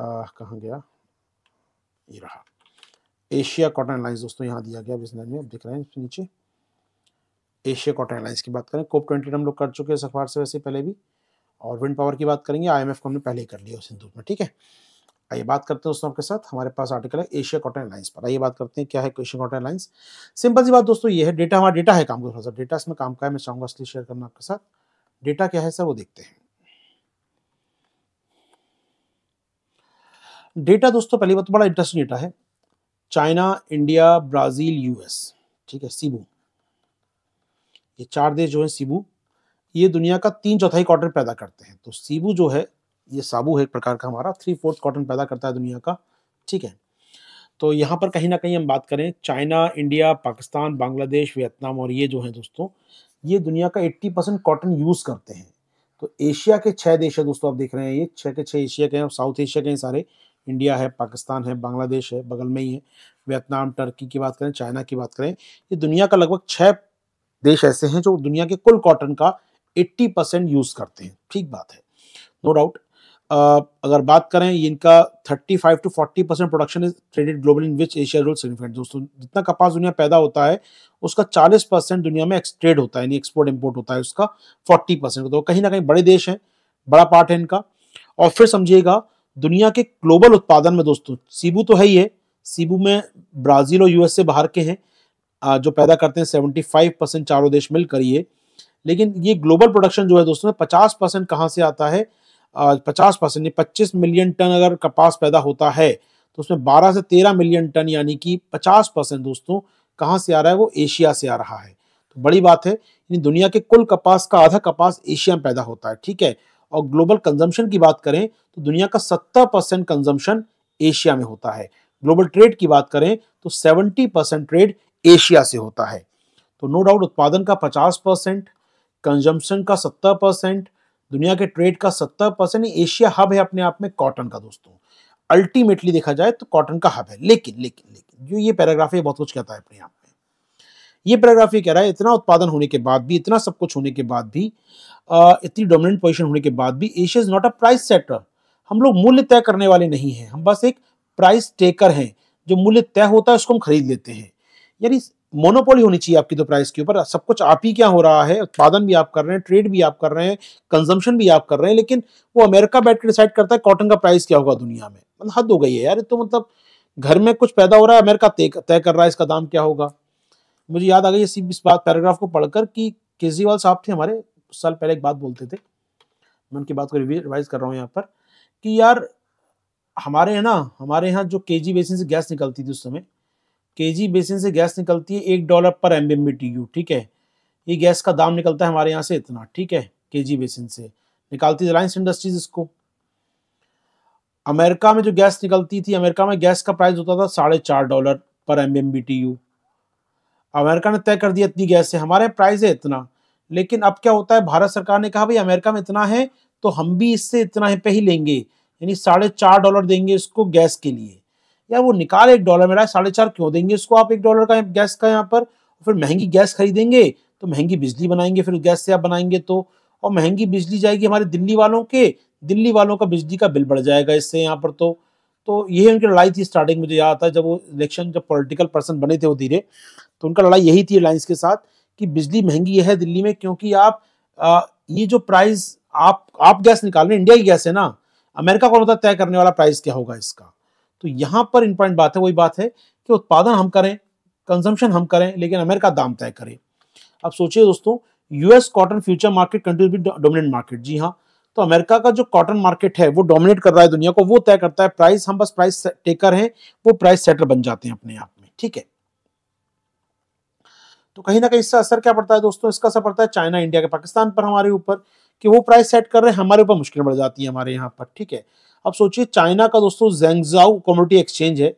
A: कहाँ गया ये रहा एशिया कॉटन अलायंस दोस्तों यहाँ दिया गया बिजनेस लाइन में आप देख रहे हैं नीचे एशिया कॉटन एयरलाइंस की बात करें कोप ट्वेंटी हम लोग कर चुके हैं अखबार से वैसे पहले भी और विंड पावर की बात करेंगे आई को हमने पहले ही कर लिया उस हिंदू में ठीक है आइए बात करते हैं दोस्तों आपके साथ हमारे पास आर्टिकल है एशिया कॉटन एयरलाइंस पर आइए बात करते हैं क्या है एशिया कॉटन एयरलाइंस सिंपल सी बात दोस्तों ये है डेटा हमारा डेटा है काम का थोड़ा सा डेटा इसमें काम का है मैं चाहूंगा इसलिए शेयर करना आपके साथ डेटा क्या है सर वो देखते हैं डेटा दोस्तों पहली बात तो बड़ा इंटरेस्टिंग डेटा है चाइना इंडिया ब्राज़ील यूएस ठीक है सीबू ये चार देश जो है सीबू ये दुनिया का तीन चौथाई कॉटन पैदा करते हैं तो सीबू जो है ये साबू है एक प्रकार का हमारा थ्री फोर्थ कॉटन पैदा करता है दुनिया का ठीक है तो यहाँ पर कहीं ना कहीं हम बात करें China India Pakistan Bangladesh Vietnam और ये जो है दोस्तों ये दुनिया का 80 परसेंट कॉटन यूज़ करते हैं तो एशिया के छः देश है दोस्तों आप देख रहे हैं ये छः के छः एशिया के हैं साउथ एशिया के हैं सारे इंडिया है पाकिस्तान है बांग्लादेश है बगल में ही है वियतनाम टर्की की बात करें चाइना की बात करें ये दुनिया का लगभग छह देश ऐसे हैं जो दुनिया के कुल कॉटन का 80 परसेंट यूज़ करते हैं ठीक बात है नो no डाउट अगर बात करें इनका 35 to 40 percent production is traded global in which Asia role significant दोस्तों जितना कपास दुनिया पैदा होता है उसका 40 परसेंट दुनिया में एक्सट्रेड होता है यानी एक्सपोर्ट इम्पोर्ट होता है उसका 40 परसेंट तो कहीं ना कहीं बड़े देश हैं बड़ा पार्ट है इनका और फिर समझिएगा दुनिया के ग्लोबल उत्पादन में दोस्तों सीबू तो है ही है सीबू में ब्राज़ील और यूएसए बाहर के हैं जो पैदा करते हैं सेवेंटी फाइव परसेंट चारों देश मिलकर ये लेकिन ये ग्लोबल प्रोडक्शन जो है दोस्तों पचास परसेंट कहाँ से आता है पचास परसेंट पच्चीस मिलियन टन अगर कपास पैदा होता है तो उसमें बारह से तेरह मिलियन टन यानी कि पचास परसेंट दोस्तों कहाँ से आ रहा है वो एशिया से आ रहा है तो बड़ी बात है यानी दुनिया के कुल कपास का आधा कपास एशिया में पैदा होता है ठीक है और ग्लोबल कंजम्पशन की बात करें तो दुनिया का सत्तर परसेंट एशिया में होता है ग्लोबल ट्रेड की बात करें तो सेवेंटी परसेंट ट्रेड एशिया से होता है तो नो डाउट उत्पादन का 50 परसेंट कंजम्पशन का 70 परसेंट दुनिया के ट्रेड का 70 परसेंट एशिया हब है अपने आप में कॉटन का दोस्तों अल्टीमेटली देखा जाए तो कॉटन का हब है लेकिन लेकिन लेकिन जो ये पैराग्राफ बहुत कुछ कहता है अपने आप में ये पैराग्राफ ये कह रहा है इतना उत्पादन होने के बाद भी इतना सब कुछ होने के बाद भी इतनी डोमिनेंट पोजिशन होने के बाद भी Asia is not a price setter हम लोग मूल्य तय करने वाले नहीं है हम बस एक प्राइस टेकर हैं जो मूल्य तय होता है उसको हम खरीद लेते हैं यानी मोनोपोली होनी चाहिए आपकी तो प्राइस के ऊपर सब कुछ आप ही क्या हो रहा है उत्पादन भी आप कर रहे हैं ट्रेड भी आप कर रहे हैं कंजम्पशन भी आप कर रहे हैं लेकिन वो अमेरिका बैठ के डिसाइड करता है कॉटन का प्राइस क्या होगा दुनिया में मतलब हद हो गई है यार तो मतलब घर में कुछ पैदा हो रहा है अमेरिका तय कर रहा है इसका दाम क्या होगा मुझे याद आ गई इसी इस बात पैराग्राफ को पढ़कर कि केजरीवाल साहब थे हमारे साल पहले एक बात बोलते थे मैं उनकी बात को रिवाइज कर रहा हूँ यहाँ पर कि यार हमारे यहाँ ना हमारे यहाँ जो केजी जी बेसिस से गैस निकलती थी उस समय के जी बेसिन से गैस निकलती है एक डॉलर पर एम एम ठीक है ये गैस का दाम निकलता है हमारे यहाँ से इतना ठीक है के जी बेसिन से निकालती है रिलायंस इंडस्ट्रीज इसको अमेरिका में जो गैस निकलती थी अमेरिका में गैस का प्राइस होता था साढ़े चार डॉलर पर एम एम अमेरिका ने तय कर दिया इतनी गैस से हमारे प्राइस है इतना लेकिन अब क्या होता है भारत सरकार ने कहा भाई अमेरिका में इतना है तो हम भी इससे इतना ही पे ही लेंगे यानी साढ़े चार डॉलर देंगे इसको गैस के लिए यार वो निकाल एक डॉलर मेरा साढ़े चार क्यों देंगे उसको आप एक डॉलर का गैस का यहाँ पर फिर महंगी गैस खरीदेंगे तो महंगी बिजली बनाएंगे फिर गैस से आप बनाएंगे तो और महंगी बिजली जाएगी हमारे दिल्ली वालों के दिल्ली वालों का बिजली का बिल बढ़ जाएगा इससे यहाँ पर तो तो यही उनकी लड़ाई थी स्टार्टिंग में याद आता है जब वो इलेक्शन जब पॉलिटिकल पर्सन बने थे वो धीरे तो उनका लड़ाई यही थी अलायंस के साथ कि बिजली महंगी है दिल्ली में क्योंकि आप आ, ये जो प्राइस आप आप गैस निकाल रहे हैं इंडिया की गैस है ना अमेरिका को मतलब तय करने वाला प्राइस क्या होगा इसका तो यहां पर इंपॉर्टेंट बात है वही बात है कि उत्पादन हम करें कंजम्पशन हम करें लेकिन अमेरिका दाम तय करे अब सोचिए दोस्तों US cotton future market countries B market जी हाँ तो अमेरिका का जो कॉटन मार्केट है वो डोमिनेट कर रहा है दुनिया को वो तय करता है प्राइस हम बस प्राइस टेकर हैं वो प्राइस सेटर बन जाते हैं अपने आप में ठीक है तो कहीं ना कहीं इसका असर क्या पड़ता है दोस्तों इसका असर पड़ता है चाइना इंडिया के पाकिस्तान पर हमारे ऊपर कि वो प्राइस सेट कर रहे हैं हमारे ऊपर मुश्किल बढ़ जाती है हमारे यहाँ पर ठीक है अब सोचिए चाइना का दोस्तों जेंगजाउ कॉमोडिटी एक्सचेंज है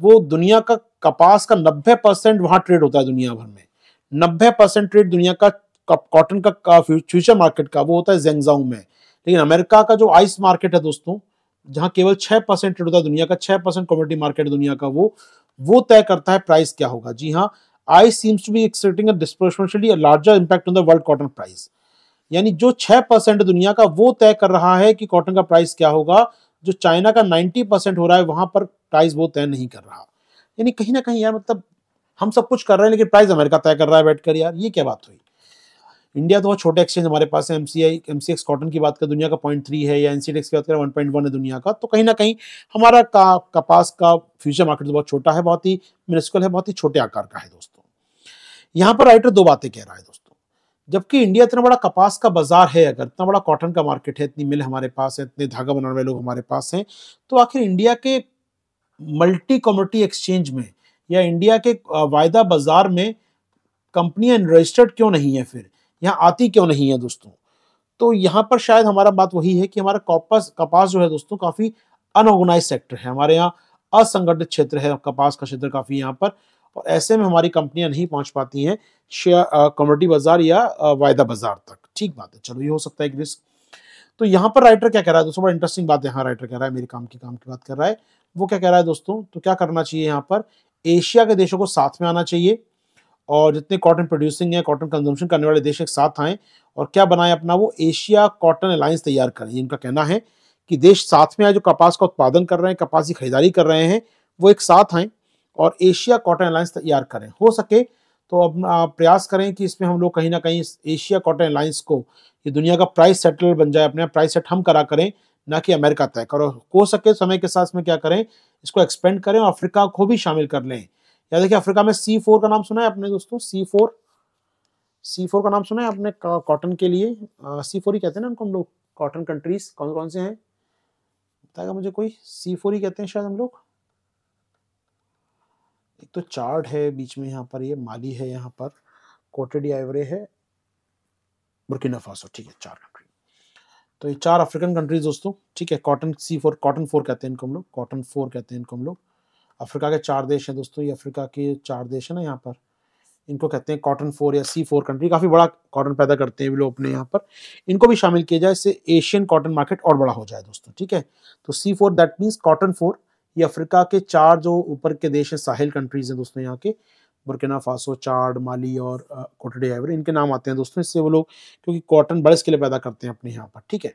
A: वो दुनिया का कपास का नब्बे परसेंट वहां ट्रेड होता है दुनिया भर में 90 परसेंट ट्रेड दुनिया का कॉटन का, का फ्यूचर मार्केट का वो होता है जेंगजाउ में लेकिन अमेरिका का जो आइस मार्केट है दोस्तों जहां केवल छह परसेंट ट्रेड होता है दुनिया का छह परसेंट कॉमोडिटी मार्केट दुनिया का वो वो तय करता है प्राइस क्या होगा जी हाँ ICE seems to be expecting larger impact on the world cotton price यानी जो छह परसेंट दुनिया का वो तय कर रहा है कि कॉटन का प्राइस क्या होगा जो चाइना का नाइन्टी परसेंट हो रहा है वहां पर प्राइस वो तय नहीं कर रहा यानी कहीं ना कहीं यार मतलब हम सब कुछ कर रहे हैं लेकिन प्राइस अमेरिका तय कर रहा है बैठकर यार ये क्या बात हुई इंडिया तो बहुत छोटे एक्सचेंज हमारे पास है एमसीआई एमसीएक्स कॉटन की बात करें दुनिया का पॉइंट थ्री है या एनसीडेक्स एक्स की बात करें वन पॉइंट वन है दुनिया का तो कहीं ना कहीं हमारा का कपास का फ्यूचर मार्केट तो बहुत छोटा है बहुत ही मिनिस्कल है बहुत ही छोटे आकार का है दोस्तों यहाँ पर राइटर दो बातें कह रहा है दोस्तों जबकि इंडिया इतना बड़ा कपास का बाजार है अगर इतना बड़ा कॉटन का मार्केट है इतनी मिल हमारे पास है इतने धागा बनाने वाले लोग हमारे पास हैं तो आखिर इंडिया के मल्टी कम्युनिटी एक्सचेंज में या इंडिया के वायदा बाजार में कंपनियां रजिस्टर्ड क्यों नहीं है फिर यहाँ आती क्यों नहीं है दोस्तों तो यहाँ पर शायद हमारा बात वही है कि हमारा कपास कपास जो है दोस्तों काफ़ी अनऑर्गेनाइज सेक्टर है हमारे यहाँ असंगठित क्षेत्र है कपास का क्षेत्र काफ़ी यहाँ पर और ऐसे में हमारी कंपनियां नहीं पहुंच पाती हैं कमोडिटी बाजार या वायदा बाजार तक ठीक बात है चलो ये हो सकता है एक रिस्क तो यहाँ पर राइटर क्या कह रहा है दोस्तों बड़ा इंटरेस्टिंग बात यहाँ राइटर कह रहा है मेरे काम की काम की बात कर रहा है वो क्या कह रहा है दोस्तों तो क्या करना चाहिए यहाँ पर एशिया के देशों को साथ में आना चाहिए और जितने कॉटन प्रोड्यूसिंग है कॉटन कंजम्पशन करने वाले देश एक साथ आए और क्या बनाए अपना वो एशिया कॉटन अलायंस तैयार करें इनका कहना है कि देश साथ में आए जो कपास का उत्पादन कर रहे हैं कपास की खरीदारी कर रहे हैं वो एक साथ आए और एशिया कॉटन अलायंस तैयार करें हो सके तो अब प्रयास करें कि इसमें हम लोग कहीं ना कहीं एशिया कॉटन अलायंस को ये दुनिया का प्राइस सेटल बन जाए अपने प्राइस सेट हम करा करें ना कि अमेरिका तय करो हो सके समय के साथ में क्या करें इसको एक्सपेंड करें अफ्रीका को भी शामिल कर लें या देखिए अफ्रीका में सी फोर का नाम सुना है अपने दोस्तों सी फोर सी फोर का नाम सुना है आपने कॉटन के लिए सी फोर ही कहते हैं ना उनको हम लोग कॉटन कंट्रीज कौन कौन से हैं बताएगा मुझे कोई सी फोर ही कहते हैं शायद हम लोग एक तो चार्ट है बीच में यहाँ पर ये माली है यहाँ पर कोटेड आइवरे है बुरकिना फासो ठीक है चार कंट्री तो ये चार अफ्रीकन कंट्रीज दोस्तों ठीक है cotton C four cotton four कहते हैं इनको हम लोग कॉटन फोर कहते हैं इनको हम लोग अफ्रीका के चार देश हैं दोस्तों ये अफ्रीका के चार देश है ना यहाँ पर इनको कहते हैं कॉटन फोर या सी फोर कंट्री काफ़ी बड़ा कॉटन पैदा करते हैं लोग अपने यहाँ पर इनको भी शामिल किया जाए इससे एशियन कॉटन मार्केट और बड़ा हो जाए दोस्तों ठीक है तो C four that means cotton four ये अफ्रीका के चार जो ऊपर के देश हैं साहिल कंट्रीज हैं दोस्तों यहाँ के बुरकिना फासो चार्ड माली और कोटडे आइवरी इनके नाम आते हैं दोस्तों इससे वो लोग क्योंकि कॉटन बड़े लिए पैदा करते हैं अपने यहाँ पर ठीक है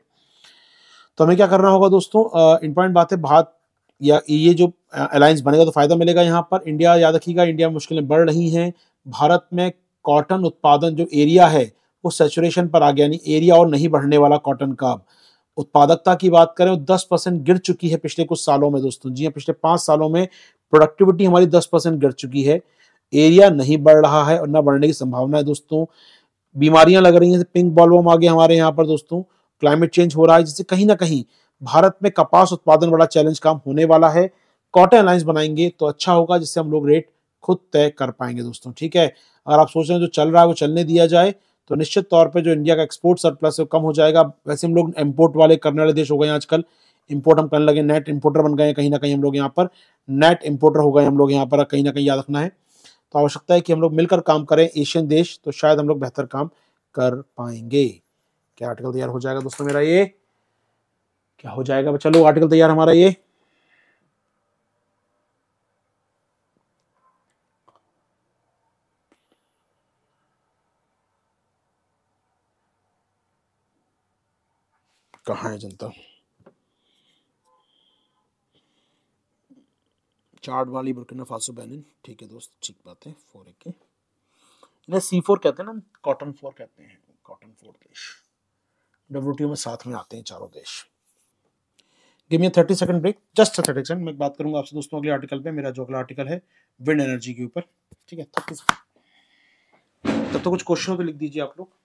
A: तो हमें क्या करना होगा दोस्तों इम्पॉर्टेंट बात है भारत या ये जो अलायंस बनेगा तो फायदा मिलेगा यहाँ पर इंडिया याद रखिएगा इंडिया मुश्किलें बढ़ रही हैं भारत में कॉटन उत्पादन जो एरिया है वो सेचुरेशन पर आ गया यानी एरिया और नहीं बढ़ने वाला कॉटन का अब उत्पादकता की बात करें तो परसेंट गिर चुकी है पिछले कुछ सालों में दोस्तों जी हाँ, पिछले पांच सालों में प्रोडक्टिविटी हमारी दस परसेंट गिर चुकी है एरिया नहीं बढ़ रहा है और न बढ़ने की संभावना है दोस्तों बीमारियां लग रही हैं पिंक बॉलवम आ गया हमारे यहाँ पर दोस्तों क्लाइमेट चेंज हो रहा है जिससे कहीं ना कहीं भारत में कपास उत्पादन बड़ा चैलेंज काम होने वाला है कॉटन अलायंस बनाएंगे तो अच्छा होगा जिससे हम लोग रेट खुद तय कर पाएंगे दोस्तों ठीक है अगर आप सोच रहे हैं जो चल रहा है वो चलने दिया जाए तो निश्चित तौर पर जो इंडिया का एक्सपोर्ट सरप्लस है कम हो जाएगा वैसे हम लोग इम्पोर्ट वाले करने वाले देश हो गए आजकल इम्पोर्ट हम करने लगे नेट इम्पोर्टर बन गए कहीं ना कहीं हम लोग यहाँ पर नेट इम्पोर्टर हो गए हम लोग यहाँ पर कहीं ना कहीं याद रखना है तो आवश्यकता है कि हम लोग मिलकर काम करें एशियन देश तो शायद हम लोग बेहतर काम कर पाएंगे क्या आर्टिकल तैयार हो जाएगा दोस्तों मेरा ये क्या हो जाएगा चलो आर्टिकल तैयार हमारा ये कहाँ है जनता चार्ट वाली बुरकना फासो बैनिन ठीक है दोस्त ठीक बात है फोर ए के इन्हें सी फोर कहते हैं ना कॉटन फोर कहते हैं कॉटन फोर देश डब्ल्यू में साथ में आते हैं चारों देश give me thirty second break just thirty second मैं बात करूंगा आपसे दोस्तों अगले आर्टिकल पे मेरा जो अगला आर्टिकल है विंड एनर्जी के ऊपर ठीक है थर्टी तब तो कुछ क्वेश्चन तो लिख दीजिए आप लोग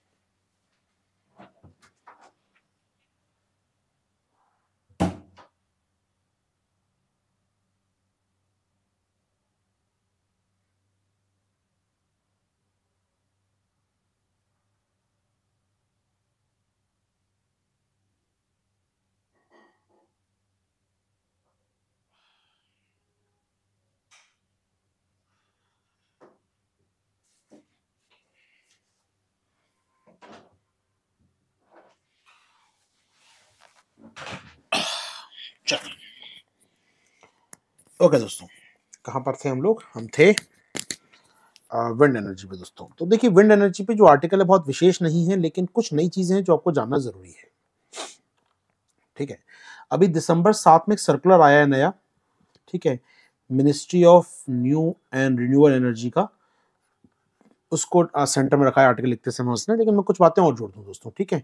A: ओके okay, दोस्तों कहाँ पर थे हम लोग हम थे विंड एनर्जी पे दोस्तों तो देखिए विंड एनर्जी पे जो आर्टिकल है बहुत विशेष नहीं है लेकिन कुछ नई चीज़ें हैं जो आपको जानना ज़रूरी है ठीक है अभी दिसंबर सात में एक सर्कुलर आया है नया ठीक है ministry of new and renewal energy का उसको आ, सेंटर में रखा है आर्टिकल लिखते समय उसने लेकिन मैं कुछ बातें और जोड़ दूँ दोस्तों ठीक है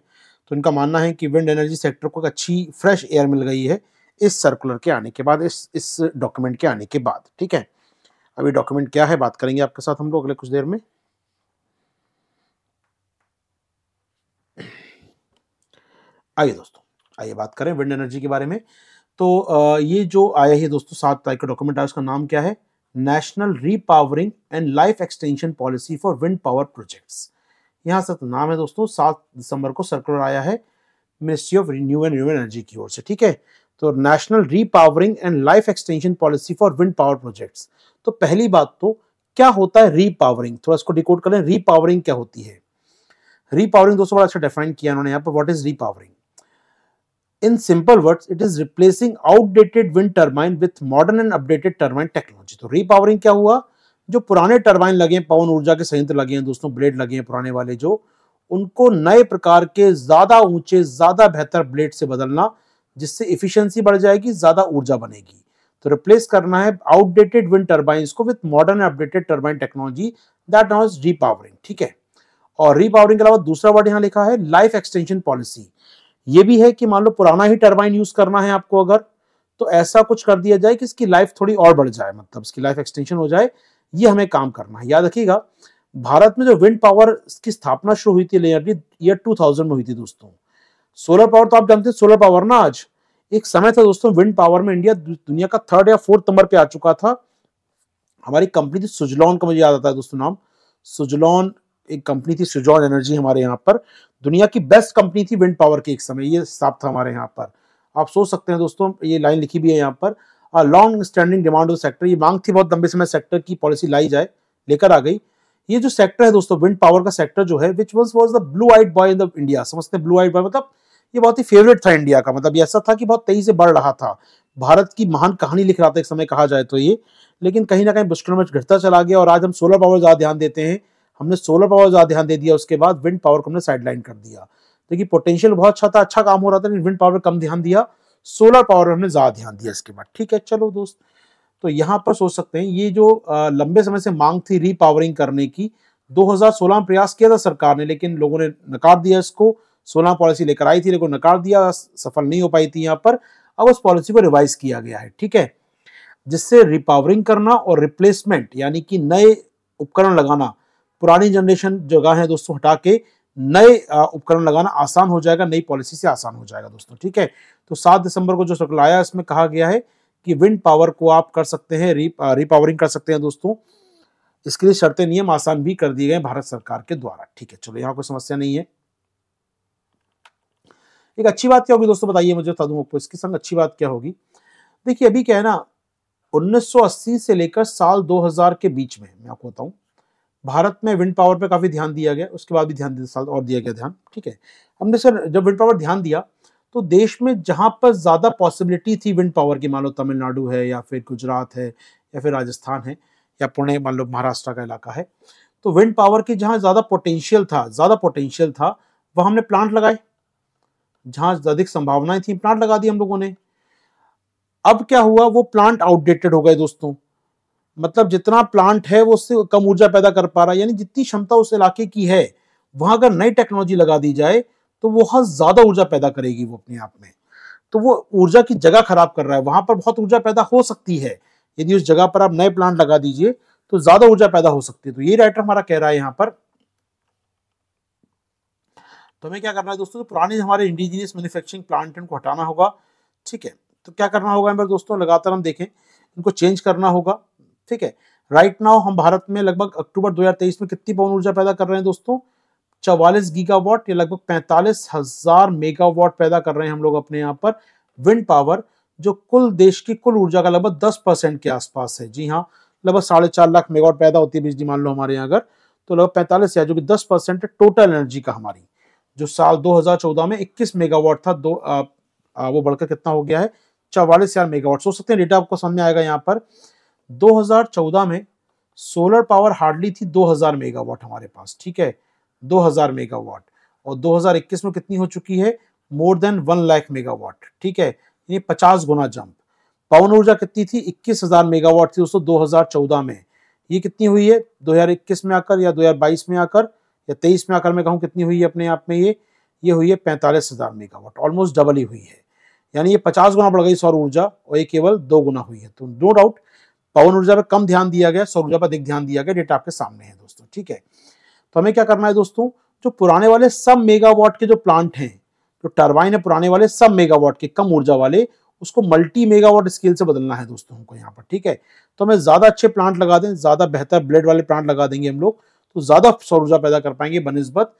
A: तो इनका मानना है कि विंड एनर्जी सेक्टर को एक अच्छी फ्रेश एयर मिल गई है इस सर्कुलर के आने के बाद इस इस डॉक्यूमेंट के आने के बाद ठीक है अभी डॉक्यूमेंट क्या है बात करेंगे आपके साथ हम लोग अगले कुछ देर में आइए दोस्तों आइए बात करें विंड एनर्जी के बारे में तो ये जो आया है दोस्तों सात तारीख का डॉक्यूमेंट आया उसका नाम क्या है national repowering and life extension policy for wind power projects यहाँ से तो नाम है दोस्तों सात दिसंबर को सर्कुलर आया है ministry of renew and renew energy की ओर से ठीक है तो national repowering and life extension policy for wind power projects तो पहली बात तो क्या होता है रीपावरिंग थोड़ा इसको डिकोड करें रीपावरिंग क्या होती है रीपावरिंग दोस्तों बड़ा अच्छा डिफाइन किया उन्होंने यहाँ पर what is repowering in simple words it is replacing outdated wind turbine with modern and updated turbine technology तो रीपावरिंग क्या हुआ जो पुराने टर्बाइन लगे हैं पवन ऊर्जा के संयंत्र लगे हैं दोस्तों ब्लेड लगे हैं पुराने वाले जो उनको नए प्रकार के ज्यादा ऊंचे ज्यादा बेहतर ब्लेड से बदलना जिससे इफिशियंसी बढ़ जाएगी ज़्यादा ऊर्जा बनेगी तो रिप्लेस करना है आउटडेटेड विंड टर्बाइंस को with modern updated turbine technology that now is repowering ठीक है और रीपावरिंग के अलावा दूसरा वर्ड यहाँ लिखा है लाइफ एक्सटेंशन पॉलिसी ये भी है कि मान लो पुराना ही टर्बाइन यूज करना है आपको अगर तो ऐसा कुछ कर दिया जाए कि इसकी लाइफ थोड़ी और बढ़ जाए मतलब इसकी लाइफ एक्सटेंशन हो जाए ये हमें काम करना है याद रखिएगा भारत में जो विंड पावर की स्थापना शुरू हुई थी लेयरली टू थाउजेंड में हुई थी दोस्तों सोलर पावर तो आप जानते हैं सोलर पावर ना आज एक समय था दोस्तों विंड पावर में इंडिया दुनिया का थर्ड या फोर्थ नंबर पे आ चुका था हमारी कंपनी थी सुजलॉन का मुझे याद आता है दोस्तों नाम सुजलॉन एक कंपनी थी सुजॉन एनर्जी हमारे यहाँ पर दुनिया की बेस्ट कंपनी थी विंड पावर के एक समय ये हिसाब था हमारे यहाँ पर आप सोच सकते हैं दोस्तों ये लाइन लिखी भी है यहाँ पर long standing demand of sector ये मांग थी बहुत लंबे समय सेक्टर की पॉलिसी लाई जाए लेकर आ गई ये जो सेक्टर है दोस्तों विंड पावर का सेक्टर जो है which once was the blue eyed boy in the India समझते हैं ब्लू आइट बॉय मतलब ये बहुत ही फेवरेट था इंडिया का मतलब ऐसा था कि बहुत तेजी से बढ़ रहा था भारत की महान कहानी लिख रहा था एक समय कहा जाए तो ये लेकिन कहीं ना कहीं विस्क्रमच घटता चला गया और आज हम सोलर पावर ज़्यादा ध्यान देते हैं हमने सोलर पावर ज़्यादा ध्यान दे दिया उसके बाद विंड पावर को हमने साइडलाइन कर दिया देखिए पोटेंशियल बहुत अच्छा था अच्छा काम हो रहा था लेकिन विंड पावर कम ध्यान दिया सोलर पावर हमने ज़्यादा ध्यान दिया इसके बाद ठीक है चलो दोस्त तो यहाँ पर सोच सकते हैं ये जो लंबे समय से मांग थी रीपावरिंग करने की 2016 में प्रयास किया था सरकार ने लेकिन लोगों ने नकार दिया इसको सोलह पॉलिसी लेकर आई थी लेकिन नकार दिया सफल नहीं हो पाई थी यहाँ पर अब उस पॉलिसी को रिवाइज किया गया है ठीक है जिससे रिपावरिंग करना और रिप्लेसमेंट यानी कि नए उपकरण लगाना पुरानी जनरेशन जगह है दोस्तों हटा के नए उपकरण लगाना आसान हो जाएगा नई पॉलिसी से आसान हो जाएगा दोस्तों ठीक है तो सात दिसंबर को जो सर्कुलर आया इसमें कहा गया है कि विंड पावर को आप कर सकते हैं री रिपावरिंग कर सकते हैं दोस्तों इसके लिए शर्तें नियम आसान भी कर दिए गए भारत सरकार के द्वारा ठीक है चलो यहाँ कोई समस्या नहीं है एक अच्छी बात क्या होगी दोस्तों बताइए मुझे बता दूँ इसके संग अच्छी बात क्या होगी देखिए अभी क्या है ना 1980 से लेकर साल 2000 के बीच में मैं आपको बताऊं भारत में विंड पावर पे काफ़ी ध्यान दिया गया उसके बाद भी ध्यान साल और दिया गया ध्यान ठीक है हमने सर जब विंड पावर ध्यान दिया तो देश में जहाँ पर ज़्यादा पॉसिबिलिटी थी विंड पावर की मान लो तमिलनाडु है या फिर गुजरात है या फिर राजस्थान है या पुणे मान लो महाराष्ट्र का इलाका है तो विंड पावर की जहाँ ज़्यादा पोटेंशियल था ज़्यादा पोटेंशियल था वह हमने प्लांट लगाए जहाँ अधिक संभावनाएं थी प्लांट लगा दी हम लोगों ने अब क्या हुआ वो प्लांट आउटडेटेड हो गए दोस्तों मतलब जितना प्लांट है वो उससे कम ऊर्जा पैदा कर पा रहा है यानी जितनी क्षमता उस इलाके की है वहां अगर नई टेक्नोलॉजी लगा दी जाए तो बहुत ज़्यादा ऊर्जा पैदा करेगी वो अपने आप में तो वो ऊर्जा की जगह खराब कर रहा है वहां पर बहुत ऊर्जा पैदा हो सकती है यदि उस जगह पर आप नए प्लांट लगा दीजिए तो ज़्यादा ऊर्जा पैदा हो सकती है तो ये राइटर हमारा कह रहा है यहाँ पर तो हमें क्या करना है दोस्तों तो पुराने हमारे इंडिजीनियस मैन्युफैक्चरिंग प्लांट इनको हटाना होगा ठीक है तो क्या करना होगा हमारे दोस्तों लगातार हम देखें इनको चेंज करना होगा ठीक है राइट नाउ हम भारत में लगभग अक्टूबर 2023 में कितनी पवन ऊर्जा पैदा कर रहे हैं दोस्तों चवालीस गीगावाट या लगभग पैंतालीस हजार मेगावाट पैदा कर रहे हैं हम लोग अपने यहाँ पर विंड पावर जो कुल देश की कुल ऊर्जा का लगभग दस परसेंट के आसपास है जी हाँ लगभग साढ़े चार लाख मेगावाट पैदा होती है बिजली मान लो हमारे यहाँ अगर तो लगभग पैंतालीस हजार जो कि दस परसेंट है टोटल एनर्जी का हमारी जो साल दो में इक्कीस मेगावाट था दो आ, आ, वो बढ़कर कितना हो गया है चवालीस हजार मेगावाट सोच सकते हैं डेटा आपको सामने आएगा यहाँ पर दो में सोलर पावर हार्डली थी 2000 मेगावाट हमारे पास ठीक है 2000 मेगावाट और 2021 में कितनी हो चुकी है more than one lakh megawatt ठीक है ये 50 गुना जंप पवन ऊर्जा कितनी थी 21000 मेगावाट थी दोस्तों 2014 में ये कितनी हुई है 2021 में आकर या 2022 में आकर या 23 में आकर मैं कहूँ कितनी हुई है अपने आप में ये ये हुई है पैंतालीस हजार मेगावाट ऑलमोस्ट डबल ही हुई है यानी ये पचास गुना बढ़ गई सौर ऊर्जा और ये केवल दो गुना हुई है तो नो डाउट पवन ऊर्जा पर कम ध्यान दिया गया सौर ऊर्जा पर अधिक ध्यान दिया गया डेटा आपके सामने है दोस्तों ठीक है तो हमें क्या करना है दोस्तों जो पुराने वाले सब मेगावाट के जो प्लांट हैं जो टर्बाइन है पुराने वाले सब मेगावाट के कम ऊर्जा वाले उसको मल्टी मेगावाट स्केल से बदलना है दोस्तों हमको यहाँ पर ठीक है तो हमें ज़्यादा अच्छे प्लांट लगा दें ज़्यादा बेहतर ब्लेड वाले प्लांट लगा देंगे हम लोग तो ज़्यादा सौर ऊर्जा पैदा कर पाएंगे बनस्बत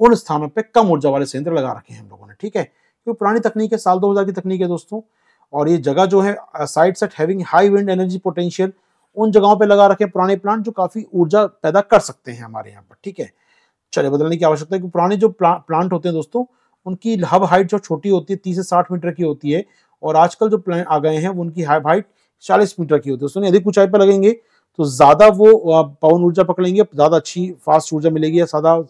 A: उन स्थानों पर कम ऊर्जा वाले संयंत्र लगा रखे हैं हम लोगों ने ठीक है क्योंकि पुरानी तकनीक है साल दो की तकनीक है दोस्तों और ये जगह जो है site set having high wind energy potential उन जगहों पे लगा रखें पुराने प्लांट जो काफ़ी ऊर्जा पैदा कर सकते हैं हमारे यहाँ पर ठीक है चले बदलने की आवश्यकता है क्योंकि पुराने जो प्लांट होते हैं दोस्तों उनकी हब हाइट जो छोटी होती है तीस से साठ मीटर की होती है और आजकल जो प्लांट आ गए हैं उनकी हब हाइट चालीस मीटर की होती है दोस्तों यदि ऊंचाई पर लगेंगे तो ज़्यादा वो पवन ऊर्जा पकड़ेंगे ज़्यादा अच्छी फास्ट ऊर्जा मिलेगी या ज़्यादा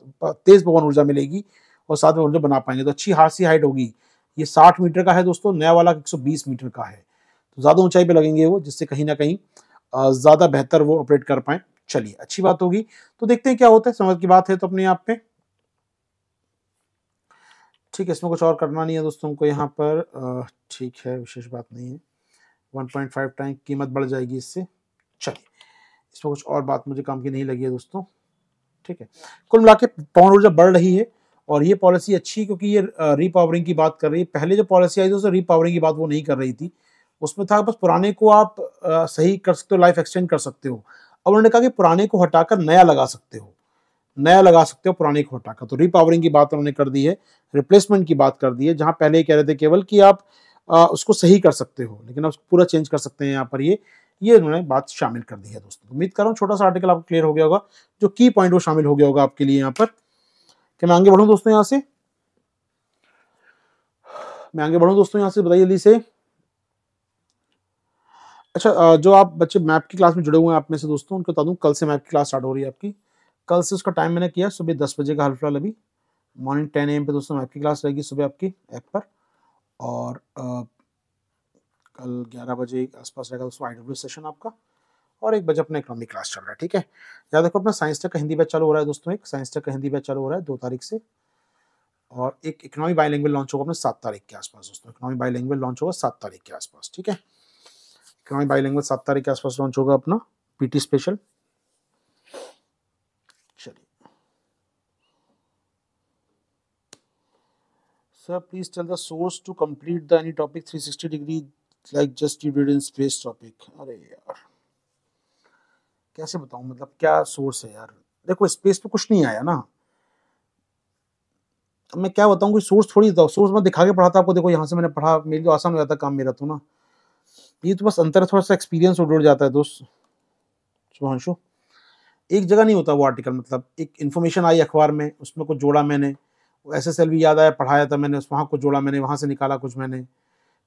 A: तेज़ पवन ऊर्जा मिलेगी और साथ में ऊर्जा बना पाएंगे तो अच्छी खासी हाइट होगी ये साठ मीटर का है दोस्तों नया वाला 120 मीटर का है तो ज़्यादा ऊंचाई पे लगेंगे वो जिससे कहीं ना कहीं ज़्यादा बेहतर वो ऑपरेट कर पाए चलिए अच्छी बात होगी तो देखते हैं क्या होता है समझ की बात है तो अपने आप में ठीक है इसमें कुछ और करना नहीं है दोस्तों को यहाँ पर ठीक है विशेष बात नहीं है 1.5 टाइम कीमत बढ़ जाएगी इससे चलिए इसमें कुछ और बात मुझे काम की नहीं लगी है दोस्तों ठीक है कुल मिला के पवन ऊर्जा बढ़ रही है और ये पॉलिसी अच्छी है क्योंकि ये रीपावरिंग की बात कर रही है पहले जो पॉलिसी आई थी उसमें रीपावरिंग की बात वो नहीं कर रही थी उसमें था बस पुराने को आप आ, सही कर सकते हो लाइफ एक्सटेंड कर सकते हो अब उन्होंने कहा कि पुराने को हटाकर नया लगा सकते हो नया लगा सकते हो पुराने को हटाकर तो रिपावरिंग की बात उन्होंने कर दी है रिप्लेसमेंट की बात कर दी है जहाँ पहले कह रहे थे केवल कि आप आ, उसको सही कर सकते हो लेकिन आप उसको पूरा चेंज कर सकते हैं यहाँ पर ये ये उन्होंने बात शामिल कर दी है दोस्तों उम्मीद कर रहा हूँ छोटा सा आर्टिकल आपको क्लियर हो गया होगा जो की पॉइंट वो शामिल हो गया होगा आपके लिए यहाँ पर क्या मैं आगे बढ़ूँ दोस्तों यहाँ से मैं आगे बढ़ूँ दोस्तों यहाँ से बताइए जल्दी से अच्छा जो आप बच्चे मैप की क्लास में जुड़े हुए हैं आप में से दोस्तों उनको बता दूँ कल से मैप की क्लास स्टार्ट हो रही है आपकी कल से उसका टाइम मैंने किया सुबह दस बजे का हाल फिलहाल अभी मॉर्निंग टेन एम पे दोस्तों मैप की क्लास रहेगी सुबह आपकी ऐप पर और कल ग्यारह बजे के आसपास रहेगा दोस्तों आई डब्ल्यू सेशन आपका और एक बजे अपना इकोनॉमिक क्लास चल रहा है ठीक है याद रखो अपना साइंस टेक का हिंदी बैच चालू हो रहा है दोस्तों एक साइंस टेक का हिंदी बैच चालू हो रहा है दो तारीख से और एक इकोनॉमी बाई लैंग्वेज लॉन्च होगा अपने सात तारीख के आसपास दोस्तों इकोनॉमी बाई लैंग्वेज लॉन्च होगा सात तारीख के आसपास ठीक है कमाई बाई लैंग्वेज सात तारीख के आसपास लॉन्च होगा अपना पीटी स्पेशल चलिए sir please tell the source to complete the any topic 360 degree like just you did in space topic अरे यार कैसे बताऊं मतलब क्या सोर्स है यार देखो स्पेस पे कुछ नहीं आया ना मैं क्या बताऊं कोई सोर्स थोड़ी सोर्स मैं दिखा के पढ़ाता आपको देखो यहाँ से मैंने पढ़ा मेरे तो आसान हो जाता काम मेरा तो ना ये तो बस अंतर थोड़ा सा एक्सपीरियंस उड़ उड़ जाता है दोस्त शुभांशु एक जगह नहीं होता वो आर्टिकल मतलब एक इन्फॉर्मेशन आई अखबार में उसमें कुछ जोड़ा मैंने एस एस एल भी याद आया पढ़ाया था मैंने वहाँ कुछ जोड़ा मैंने वहाँ से निकाला कुछ मैंने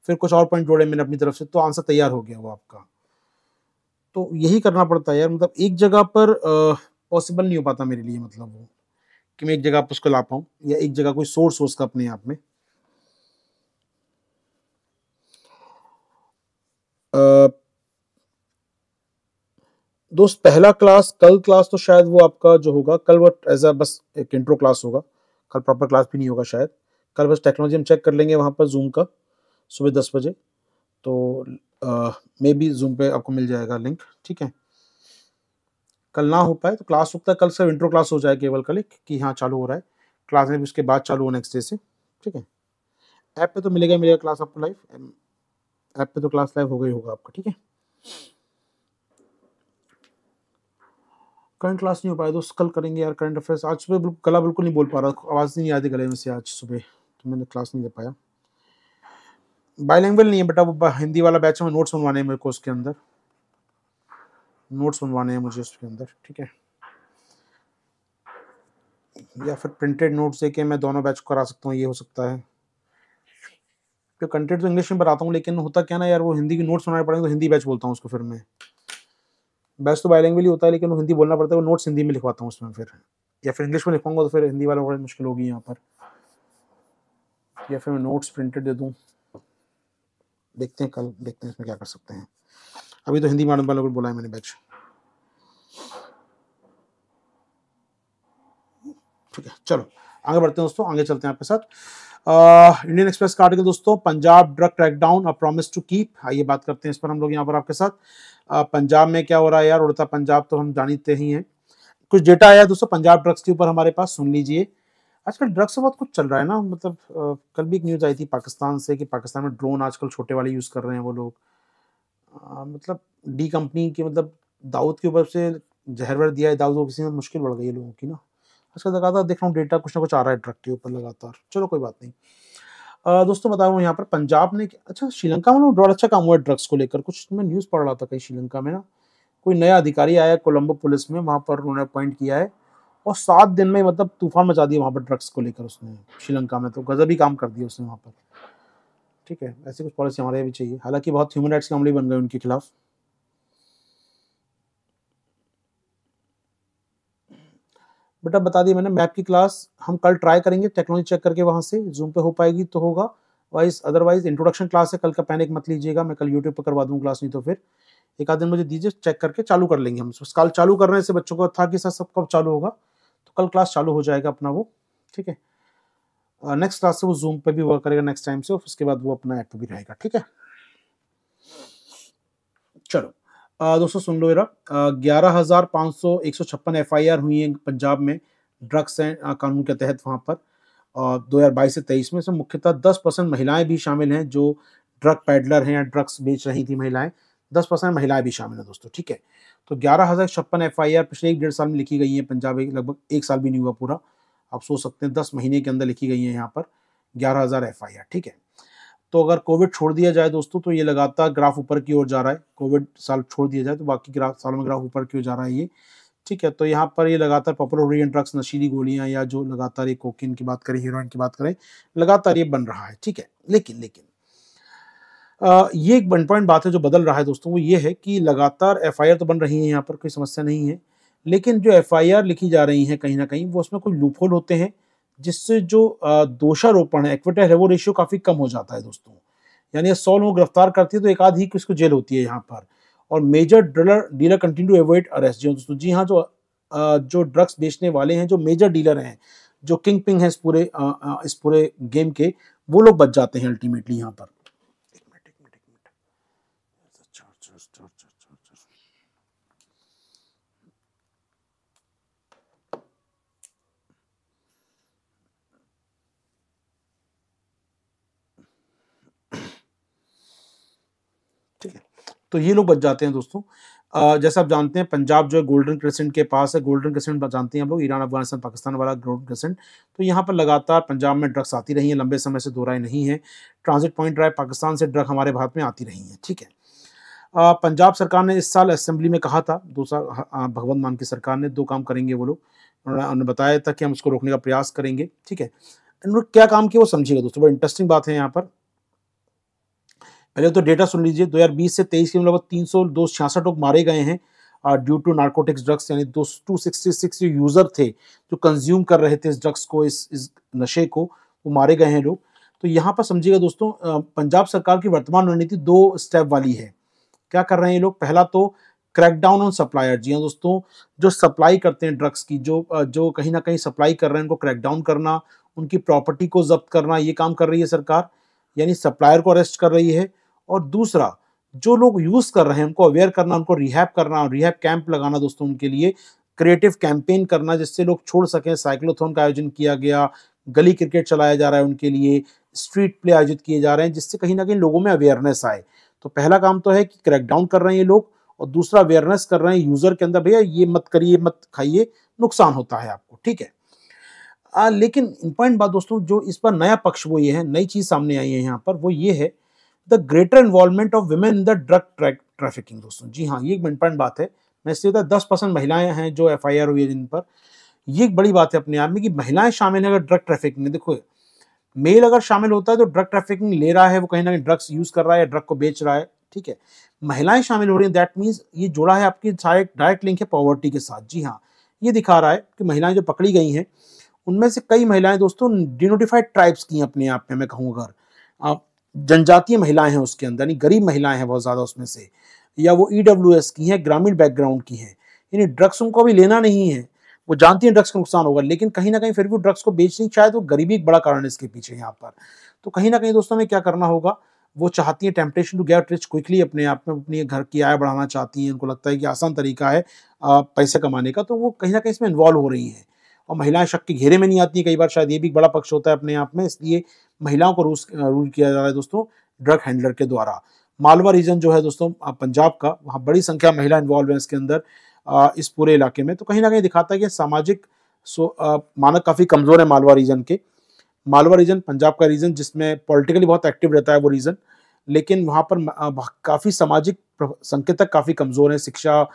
A: फिर कुछ और पॉइंट जोड़े मैंने अपनी तरफ से तो आंसर तैयार हो गया वो आपका तो यही करना पड़ता है यार मतलब एक जगह पर पॉसिबल नहीं हो पाता मेरे लिए मतलब वो कि मैं एक जगह पर उसको ला पाऊँ या एक जगह कोई सोर्स हो उसका अपने आप में दोस्त पहला क्लास कल क्लास तो शायद वो आपका जो होगा कल वो एज अ बस एक इंट्रो क्लास होगा कल प्रॉपर क्लास भी नहीं होगा शायद कल बस टेक्नोलॉजी हम चेक कर लेंगे वहाँ पर जूम का सुबह दस बजे तो मे बी जूम पे आपको मिल जाएगा लिंक ठीक है कल ना हो पाए तो क्लास हो है कल सिर्फ इंट्रो क्लास हो जाए केवल कल एक कि हाँ चालू हो रहा है क्लास में भी उसके बाद चालू हो नेक्स्ट डे से ठीक है ऐप पे तो मिलेगा मिलेगा क्लास आपको लाइव ऐप पे तो क्लास लाइव हो गई होगा आपका ठीक है करंट क्लास नहीं हो पाया दोस्त कल करेंगे यार करंट अफेयर्स आज सुबह गला बिल्कुल नहीं बोल पा रहा आवाज़ नहीं आती गले में से आज सुबह तो मैंने क्लास नहीं ले पाया बायलैंग्वेज नहीं है बेटा वो हिंदी वाला बैच में नोट्स बनवाने हैं मेरे को उसके अंदर नोट्स बनवाने हैं मुझे उसके अंदर ठीक है या फिर प्रिंटेड नोट्स दे मैं दोनों बैच करा सकता हूँ ये हो सकता है कि कंटेंट तो इंग्लिश में बताता हूँ लेकिन होता क्या ना यार वो हिंदी की नोट्स बनाने पड़ेंगे तो हिंदी बैच बोलता हूँ उसको फिर मैं बैच तो बायलैंग्वेज ही होता है लेकिन वो हिंदी बोलना पड़ता है वो नोट्स हिंदी में लिखवाता हूँ उसमें फिर या फिर इंग्लिश में लिखवाऊंगा तो फिर हिंदी वालों को मुश्किल होगी यहाँ पर या फिर मैं नोट्स प्रिंटेड दे दूँ देखते हैं कल देखते हैं इसमें क्या कर सकते हैं अभी तो हिंदी मैडम वालों को बोला है मैंने बैच ठीक है चलो आगे बढ़ते हैं दोस्तों आगे चलते हैं आपके साथ इंडियन uh, एक्सप्रेस का आर्टिकल दोस्तों Punjab drug crackdown a promise to keep आइए बात करते हैं इस पर हम लोग यहाँ पर आपके साथ uh, पंजाब में क्या हो रहा है यार उड़ता पंजाब तो हम जानते ही हैं कुछ डेटा आया दोस्तों पंजाब ड्रग्स के ऊपर हमारे पास सुन लीजिए आजकल ड्रग्स से बहुत कुछ चल रहा है ना मतलब uh, कल भी एक न्यूज़ आई थी पाकिस्तान से कि पाकिस्तान में ड्रोन आजकल छोटे वाले यूज़ कर रहे हैं वो लोग मतलब डी कंपनी के मतलब दाऊद के ऊपर से जहर वहर दिया है दाऊद को किसी में मुश्किल बढ़ गई है लोगों की ना आजकल लगातार देख रहा हूँ डेटा कुछ ना कुछ आ रहा है ड्रग के ऊपर लगातार चलो कोई बात नहीं आ, दोस्तों बता रहा हूँ यहाँ पर पंजाब ने अच्छा श्रीलंका में बहुत अच्छा काम हुआ है ड्रग्स को लेकर कुछ मैं न्यूज़ पढ़ रहा था कहीं श्रीलंका में ना कोई नया अधिकारी आया कोलंबो पुलिस में वहाँ पर उन्होंने अपॉइंट किया है और सात दिन में मतलब तूफान मचा दिया वहाँ पर ड्रग्स को लेकर उसने श्रीलंका में तो गजब ही काम कर दिया उसने वहाँ पर ठीक है ऐसी कुछ पॉलिसी हमारे भी चाहिए हालांकि बहुत ह्यूमन राइट्स के हमले बन गए उनके खिलाफ बेटा बता दिया मैंने मैप की क्लास हम कल ट्राई करेंगे टेक्नोलॉजी चेक करके वहाँ से जूम पे हो पाएगी तो होगा वाइज अदरवाइज इंट्रोडक्शन क्लास है कल का पैनिक मत लीजिएगा मैं कल यूट्यूब पर करवा दूँ क्लास नहीं तो फिर एक आध दिन मुझे दीजिए चेक करके चालू कर लेंगे हम कल चालू करने से बच्चों को था कि सर सब कब चालू होगा तो कल क्लास चालू हो जाएगा अपना वो ठीक है नेक्स्ट क्लास से वो जूम पे भी वर्क करेगा नेक्स्ट टाइम से उसके बाद वो अपना ऐप भी रहेगा ठीक है चलो दोस्तों सुन लो मेरा ग्यारह हज़ार पाँच सौ एक सौ छप्पन एफ आई आर हुई है पंजाब में ड्रग्स एंड कानून के तहत वहाँ पर और दो हज़ार बाईस से तेईस में से मुख्यतः दस परसेंट महिलाएँ भी शामिल हैं जो ड्रग पैडलर हैं या ड्रग्स बेच रही थी महिलाएं दस परसेंट महिलाएं भी शामिल हैं दोस्तों ठीक है तो ग्यारह हज़ार छप्पन एफ आई आर पिछले एक डेढ़ साल में लिखी गई है पंजाब एक लगभग एक साल भी नहीं हुआ पूरा आप सोच सकते हैं दस महीने के अंदर लिखी गई है यहाँ पर ग्यारह हज़ार एफ आई आर ठीक है तो अगर कोविड छोड़ दिया जाए दोस्तों तो ये लगातार ग्राफ ऊपर की ओर जा रहा है कोविड साल छोड़ दिया जाए तो बाकी ग्राफ सालों में ग्राफ ऊपर की ओर जा रहा है ये ठीक है तो यहाँ पर ये लगातार पॉपुलर हो रही है ड्रग्स नशीली गोलियाँ या जो लगातार ये कोकिन की बात करें हीरोइन की बात करें लगातार ये बन रहा है ठीक है लेकिन लेकिन आ, ये एक वन पॉइंट बात है जो बदल रहा है दोस्तों वो ये है कि लगातार एफ तो बन रही है यहाँ पर कोई समस्या नहीं है लेकिन जो एफ लिखी जा रही है कहीं ना कहीं वो उसमें कोई लूपहोल होते हैं जिससे जो दोषारोपण है एक्विटा है वो रेशियो काफ़ी कम हो जाता है दोस्तों यानी सौ लोग गिरफ्तार करती है तो एक आध ही किसको जेल होती है यहाँ पर और major dealer dealer continue avoid arrest जी हाँ दोस्तों जी हाँ जो जो ड्रग्स बेचने वाले हैं जो मेजर डीलर हैं जो किंग पिंग है इस पूरे इस पूरे गेम के वो लोग बच जाते हैं अल्टीमेटली यहाँ पर तो ये लोग बच जाते हैं दोस्तों जैसे आप जानते हैं पंजाब जो है गोल्डन क्रेसेंट के पास है गोल्डन क्रेसेंट जानते हैं हम लोग ईरान अफगानिस्तान पाकिस्तान वाला गोल्डन क्रेसेंट तो यहाँ पर लगातार पंजाब में ड्रग्स आती रही हैं लंबे समय से दो राय नहीं है ट्रांजिट पॉइंट राय पाकिस्तान से ड्रग हमारे भारत में आती रही हैं ठीक है पंजाब सरकार ने इस साल असेंबली में कहा था दो साल भगवंत मान की सरकार ने दो काम करेंगे वो लोग उन्होंने बताया था कि हम उसको रोकने का प्रयास करेंगे ठीक है इन्होंने क्या काम किया वो समझिएगा दोस्तों बड़ी इंटरेस्टिंग बात है यहाँ पर पहले तो डेटा सुन लीजिए 2020 से 23 के मतलब तीन सौ लोग मारे गए हैं ड्यू टू नार्कोटिक्स ड्रग्स यानी दो टू सिक्सटी सिक्स यूज़र थे जो कंज्यूम कर रहे थे इस ड्रग्स को इस इस नशे को वो मारे गए हैं लोग तो यहाँ पर समझिएगा दोस्तों पंजाब सरकार की वर्तमान रणनीति दो स्टेप वाली है क्या कर रहे हैं ये लोग पहला तो क्रैकडाउन ऑन सप्लायर जी हाँ दोस्तों जो सप्लाई करते हैं ड्रग्स की जो जो कहीं ना कहीं सप्लाई कर रहे हैं उनको क्रैकडाउन करना उनकी प्रॉपर्टी को जब्त करना ये काम कर रही है सरकार यानी सप्लायर को अरेस्ट कर रही है और दूसरा जो लोग यूज कर रहे हैं उनको अवेयर करना उनको रिहैप करना रिहैप कैंप लगाना दोस्तों उनके लिए क्रिएटिव कैंपेन करना जिससे लोग छोड़ सकें साइक्लोथोन का आयोजन किया गया गली क्रिकेट चलाया जा रहा है उनके लिए स्ट्रीट प्ले आयोजित किए जा रहे हैं जिससे कहीं ना कहीं लोगों में अवेयरनेस आए तो पहला काम तो है कि क्रैकडाउन कर रहे हैं ये लोग और दूसरा अवेयरनेस कर रहे हैं यूजर के अंदर भैया ये मत करिए मत खाइए नुकसान होता है आपको ठीक है आ, लेकिन इंपॉर्टेंट बात दोस्तों जो इस पर नया पक्ष वो ये है नई चीज़ सामने आई है यहाँ पर वो ये है the greater involvement of women in the drug trafficking दोस्तों जी हाँ ये एक इंपॉर्टेंट बात है मैं इससे होता दस परसेंट महिलाएं हैं जो एफ आई आर हुई है जिन पर ये एक बड़ी बात है अपने आप में कि महिलाएं शामिल हैं अगर ड्रग ट्रैफिकिंग में देखो मेल अगर शामिल होता है तो ड्रग ट्रैफिकिंग ले रहा है वो कहीं ना कहीं ड्रग्स यूज कर रहा है या ड्रग को बेच रहा है ठीक है महिलाएं शामिल हो रही हैं दैट मीन्स ये जुड़ा है आपकी डायरेक्ट लिंक है पॉवर्टी के साथ जी हाँ ये दिखा रहा है कि महिलाएं जो पकड़ी गई हैं उनमें से कई महिलाएं दोस्तों डिनोटिफाइड ट्राइब्स की हैं अपने आप में मैं कहूँ अगर आप जनजातीय महिलाएं हैं उसके अंदर यानी गरीब महिलाएं हैं बहुत ज़्यादा उसमें से या वो ई e की हैं ग्रामीण बैकग्राउंड की हैं यानी ड्रग्स उनको अभी लेना नहीं है वो जानती हैं ड्रग्स का नुकसान होगा लेकिन कहीं ना कहीं फिर भी ड्रग्स को बेचनी चाहे तो गरीबी एक बड़ा कारण है इसके पीछे यहाँ पर तो कहीं ना कहीं दोस्तों हमें क्या करना होगा वो चाहती हैं temptation to get rich quickly अपने आप में अपने घर की आय बढ़ाना चाहती हैं उनको लगता है कि आसान तरीका है पैसे कमाने का तो वो कहीं ना कहीं इसमें इन्वॉल्व हो रही हैं और महिलाएं शक के घेरे में नहीं आती कई बार शायद ये भी बड़ा पक्ष होता है अपने आप में इसलिए महिलाओं को रूस रूल किया जा रहा है दोस्तों ड्रग हैंडलर के द्वारा मालवा रीजन जो है दोस्तों पंजाब का वहाँ बड़ी संख्या महिला इन्वॉल्व है इसके अंदर इस पूरे इलाके में तो कहीं ना कहीं दिखाता है कि सामाजिक मानक काफ़ी कमज़ोर है मालवा रीजन के मालवा रीजन पंजाब का रीजन जिसमें पॉलिटिकली बहुत एक्टिव रहता है वो रीजन लेकिन वहाँ पर काफ़ी सामाजिक संकेतक काफ़ी कमज़ोर है शिक्षा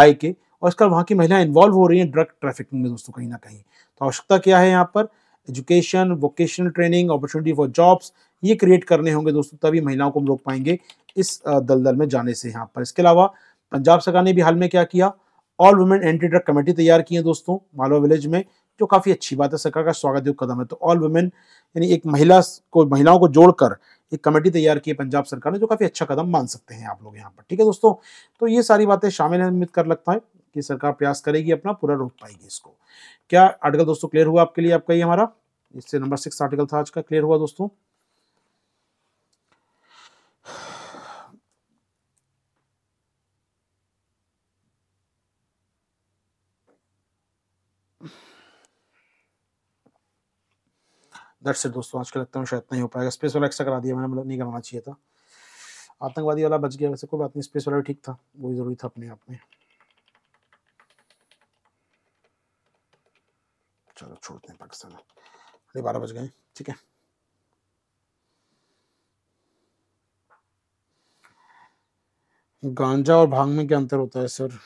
A: आय के और इसका वहाँ की महिलाएं इन्वॉल्व हो रही हैं ड्रग ट्रैफिकिंग में दोस्तों कहीं ना कहीं तो आवश्यकता क्या है यहाँ पर education vocational training opportunity for jobs ये क्रिएट करने होंगे दोस्तों तभी महिलाओं को हम रोक पाएंगे इस दलदल में जाने से यहाँ पर इसके अलावा पंजाब सरकार ने भी हाल में क्या किया all women anti drug committee तैयार की है दोस्तों मालवा विलेज में जो काफ़ी अच्छी बात है सरकार का स्वागत योग कदम है तो ऑल वुमेन यानी एक महिला को महिलाओं को जोड़कर एक कमेटी तैयार की है पंजाब सरकार ने जो काफ़ी अच्छा कदम मान सकते हैं आप लोग यहाँ पर ठीक है दोस्तों तो ये सारी बातें शामिल हैं उम्मीद कर लगता है कि सरकार प्रयास करेगी अपना पूरा रोक पाएगी इसको क्या आर्टिकल दोस्तों क्लियर हुआ आपके लिए आपका ये हमारा इससे नंबर सिक्स आर्टिकल था आज का क्लियर हुआ दोस्तों दैट्स दोस्तों आज के लगता है शायद नहीं हो पाएगा स्पेस वाला एक्स्ट्रा करा दिया मैंने मतलब नहीं करना चाहिए था आतंकवादी वाला बच गया वैसे कोई बात नहीं स्पेस वाला भी ठीक था वो भी ज़रूरी था अपने आप में चलो छोड़ते हैं पाकिस्तान अरे बारह बज गए ठीक है गांजा और भांग में क्या अंतर होता है सर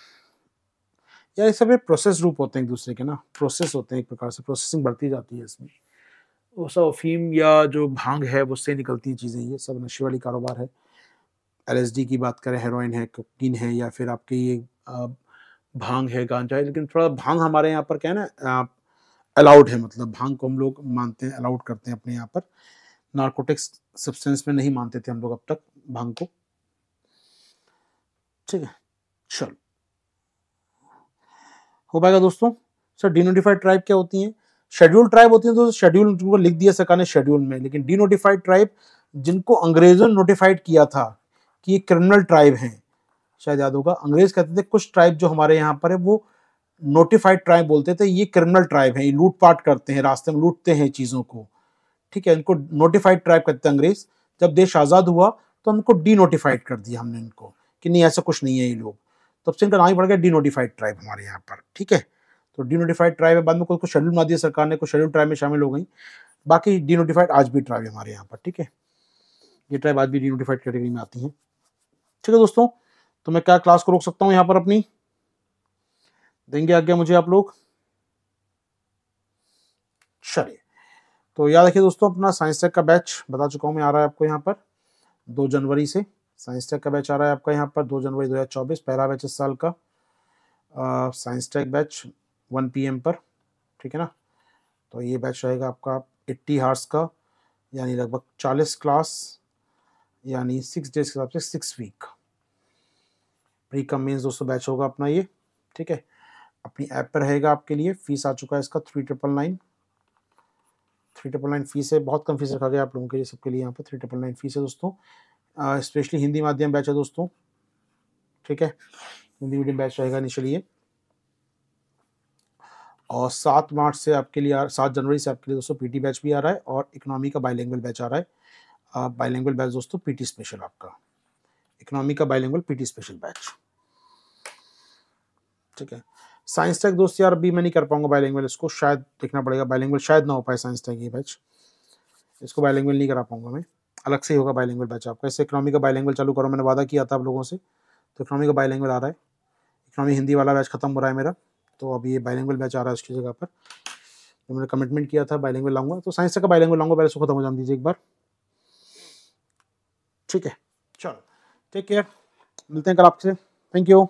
A: यार ये सब ये प्रोसेस रूप होते हैं एक दूसरे के ना प्रोसेस होते हैं एक प्रकार से प्रोसेसिंग बढ़ती जाती है इसमें वो सब अफीम या जो भांग है उससे निकलती हैं चीज़ें ये सब नशे वाली कारोबार है एलएसडी की बात करें हेरोइन है कोकीन है या फिर आपके ये भांग है गांजा है लेकिन थोड़ा भांग हमारे यहाँ पर क्या है ना अलाउड है मतलब भांग को हम लोग मानते हैं अलाउड करते हैं अपने यहाँ पर नार्कोटिक्स सब्सटेंस में नहीं मानते थे हम लोग अब तक भांग को ठीक है चलो हो पाएगा दोस्तों सर डिनोटिफाइड ट्राइब क्या होती है शेड्यूल ट्राइब होती है तो शेड्यूल उनको लिख दिया सरकार ने शेड्यूल में लेकिन डिनोटिफाइड ट्राइब जिनको अंग्रेजों ने नोटिफाइड किया था कि ये क्रिमिनल ट्राइब हैं शायद याद होगा अंग्रेज कहते थे कुछ ट्राइब जो हमारे यहाँ पर है वो नोटिफाइड ट्राइब बोलते थे ये क्रिमिनल ट्राइब है ये लूटपाट करते हैं रास्ते में लूटते हैं चीज़ों को ठीक है इनको नोटिफाइड ट्राइब कहते हैं अंग्रेज जब देश आज़ाद हुआ तो हमको डी नोटिफाइड कर दिया हमने इनको कि नहीं ऐसा कुछ नहीं है ये लोग तब से इनका नाम ही पड़ गया डी नोटिफाइड ट्राइब हमारे यहाँ पर ठीक है तो डी नोटिफाइड ट्राइब है बाद में कुछ शेड्यूल बना दिया सरकार ने कुछ शेड्यूल ट्राइब में शामिल हो गई बाकी डी नोटिफाइड आज भी ट्राइब हमारे यहाँ पर ठीक है ये ट्राइब आज भी डी नोटिफाइड कैटेगरी में आती है ठीक है दोस्तों तो मैं क्या क्लास को रोक सकता हूँ यहाँ पर अपनी देंगे आज्ञा मुझे आप लोग चलिए तो याद रखिए दोस्तों अपना साइंस टेक का बैच बता चुका हूँ मैं आ रहा है आपको यहाँ पर दो जनवरी से साइंस टेक का बैच आ रहा है आपका यहाँ पर दो जनवरी 2024 पहला बैच इस साल का साइंस टेक बैच 1 पीएम पर ठीक है ना तो ये बैच रहेगा आपका 80 हार्स का यानी लगभग 40 क्लास यानी सिक्स डेज के हिसाब से सिक्स वीक प्री का मेन्स दोस्तों बैच होगा अपना ये ठीक है अपनी ऐप पर रहेगा आपके लिए फीस आ चुका है इसका three triple nine three triple nine fees है बहुत कम फीस रखा गया आप लोगों के लिए सबके लिए यहाँ पर थ्री ट्रिपल नाइन फीस है दोस्तों स्पेशली हिंदी माध्यम बैच है दोस्तों ठीक है हिंदी मीडियम बैच रहेगा इनिशियली ये और सात मार्च से आपके लिए सात जनवरी से आपके लिए दोस्तों पीटी बैच भी आ रहा है और इकोनॉमी का बाइलैंग्वेज बैच आ रहा है बाइलैंग्वेज बैच दोस्तों पीटी स्पेशल आपका इकोनॉमी का बाइलैंग्वेज पीटी स्पेशल बैच ठीक है साइंस टेक दोस्त यार अभी मैं नहीं कर पाऊंगा बायलैंग्वेज इसको शायद देखना पड़ेगा बायलैंग्वेज शायद ना हो पाए साइंस टेक ये बैच इसको बायलैंग्वेज नहीं करा पाऊंगा मैं अलग से ही होगा बायलैंग्वेज बैच आपका इससे इकनॉमी का बायलैंग्वेज चालू करो मैंने वादा किया था आप लोगों से तो इकनॉमी का बायलैंग्वेज आ रहा है इकनॉमी हिंदी वाला बैच खत्म हो रहा है मेरा तो अभी ये बायलैंग्वेज बैच आ रहा है उसकी जगह पर तो मैंने कमिटमेंट किया था बायलैंग्वेज लाऊंगा तो साइंस का बायलैंग्वेज लाऊंगा पहले इसको खत्म हो जाने दीजिए एक बार ठीक है चलो टेक केयर मिलते हैं कल आपसे थैंक यू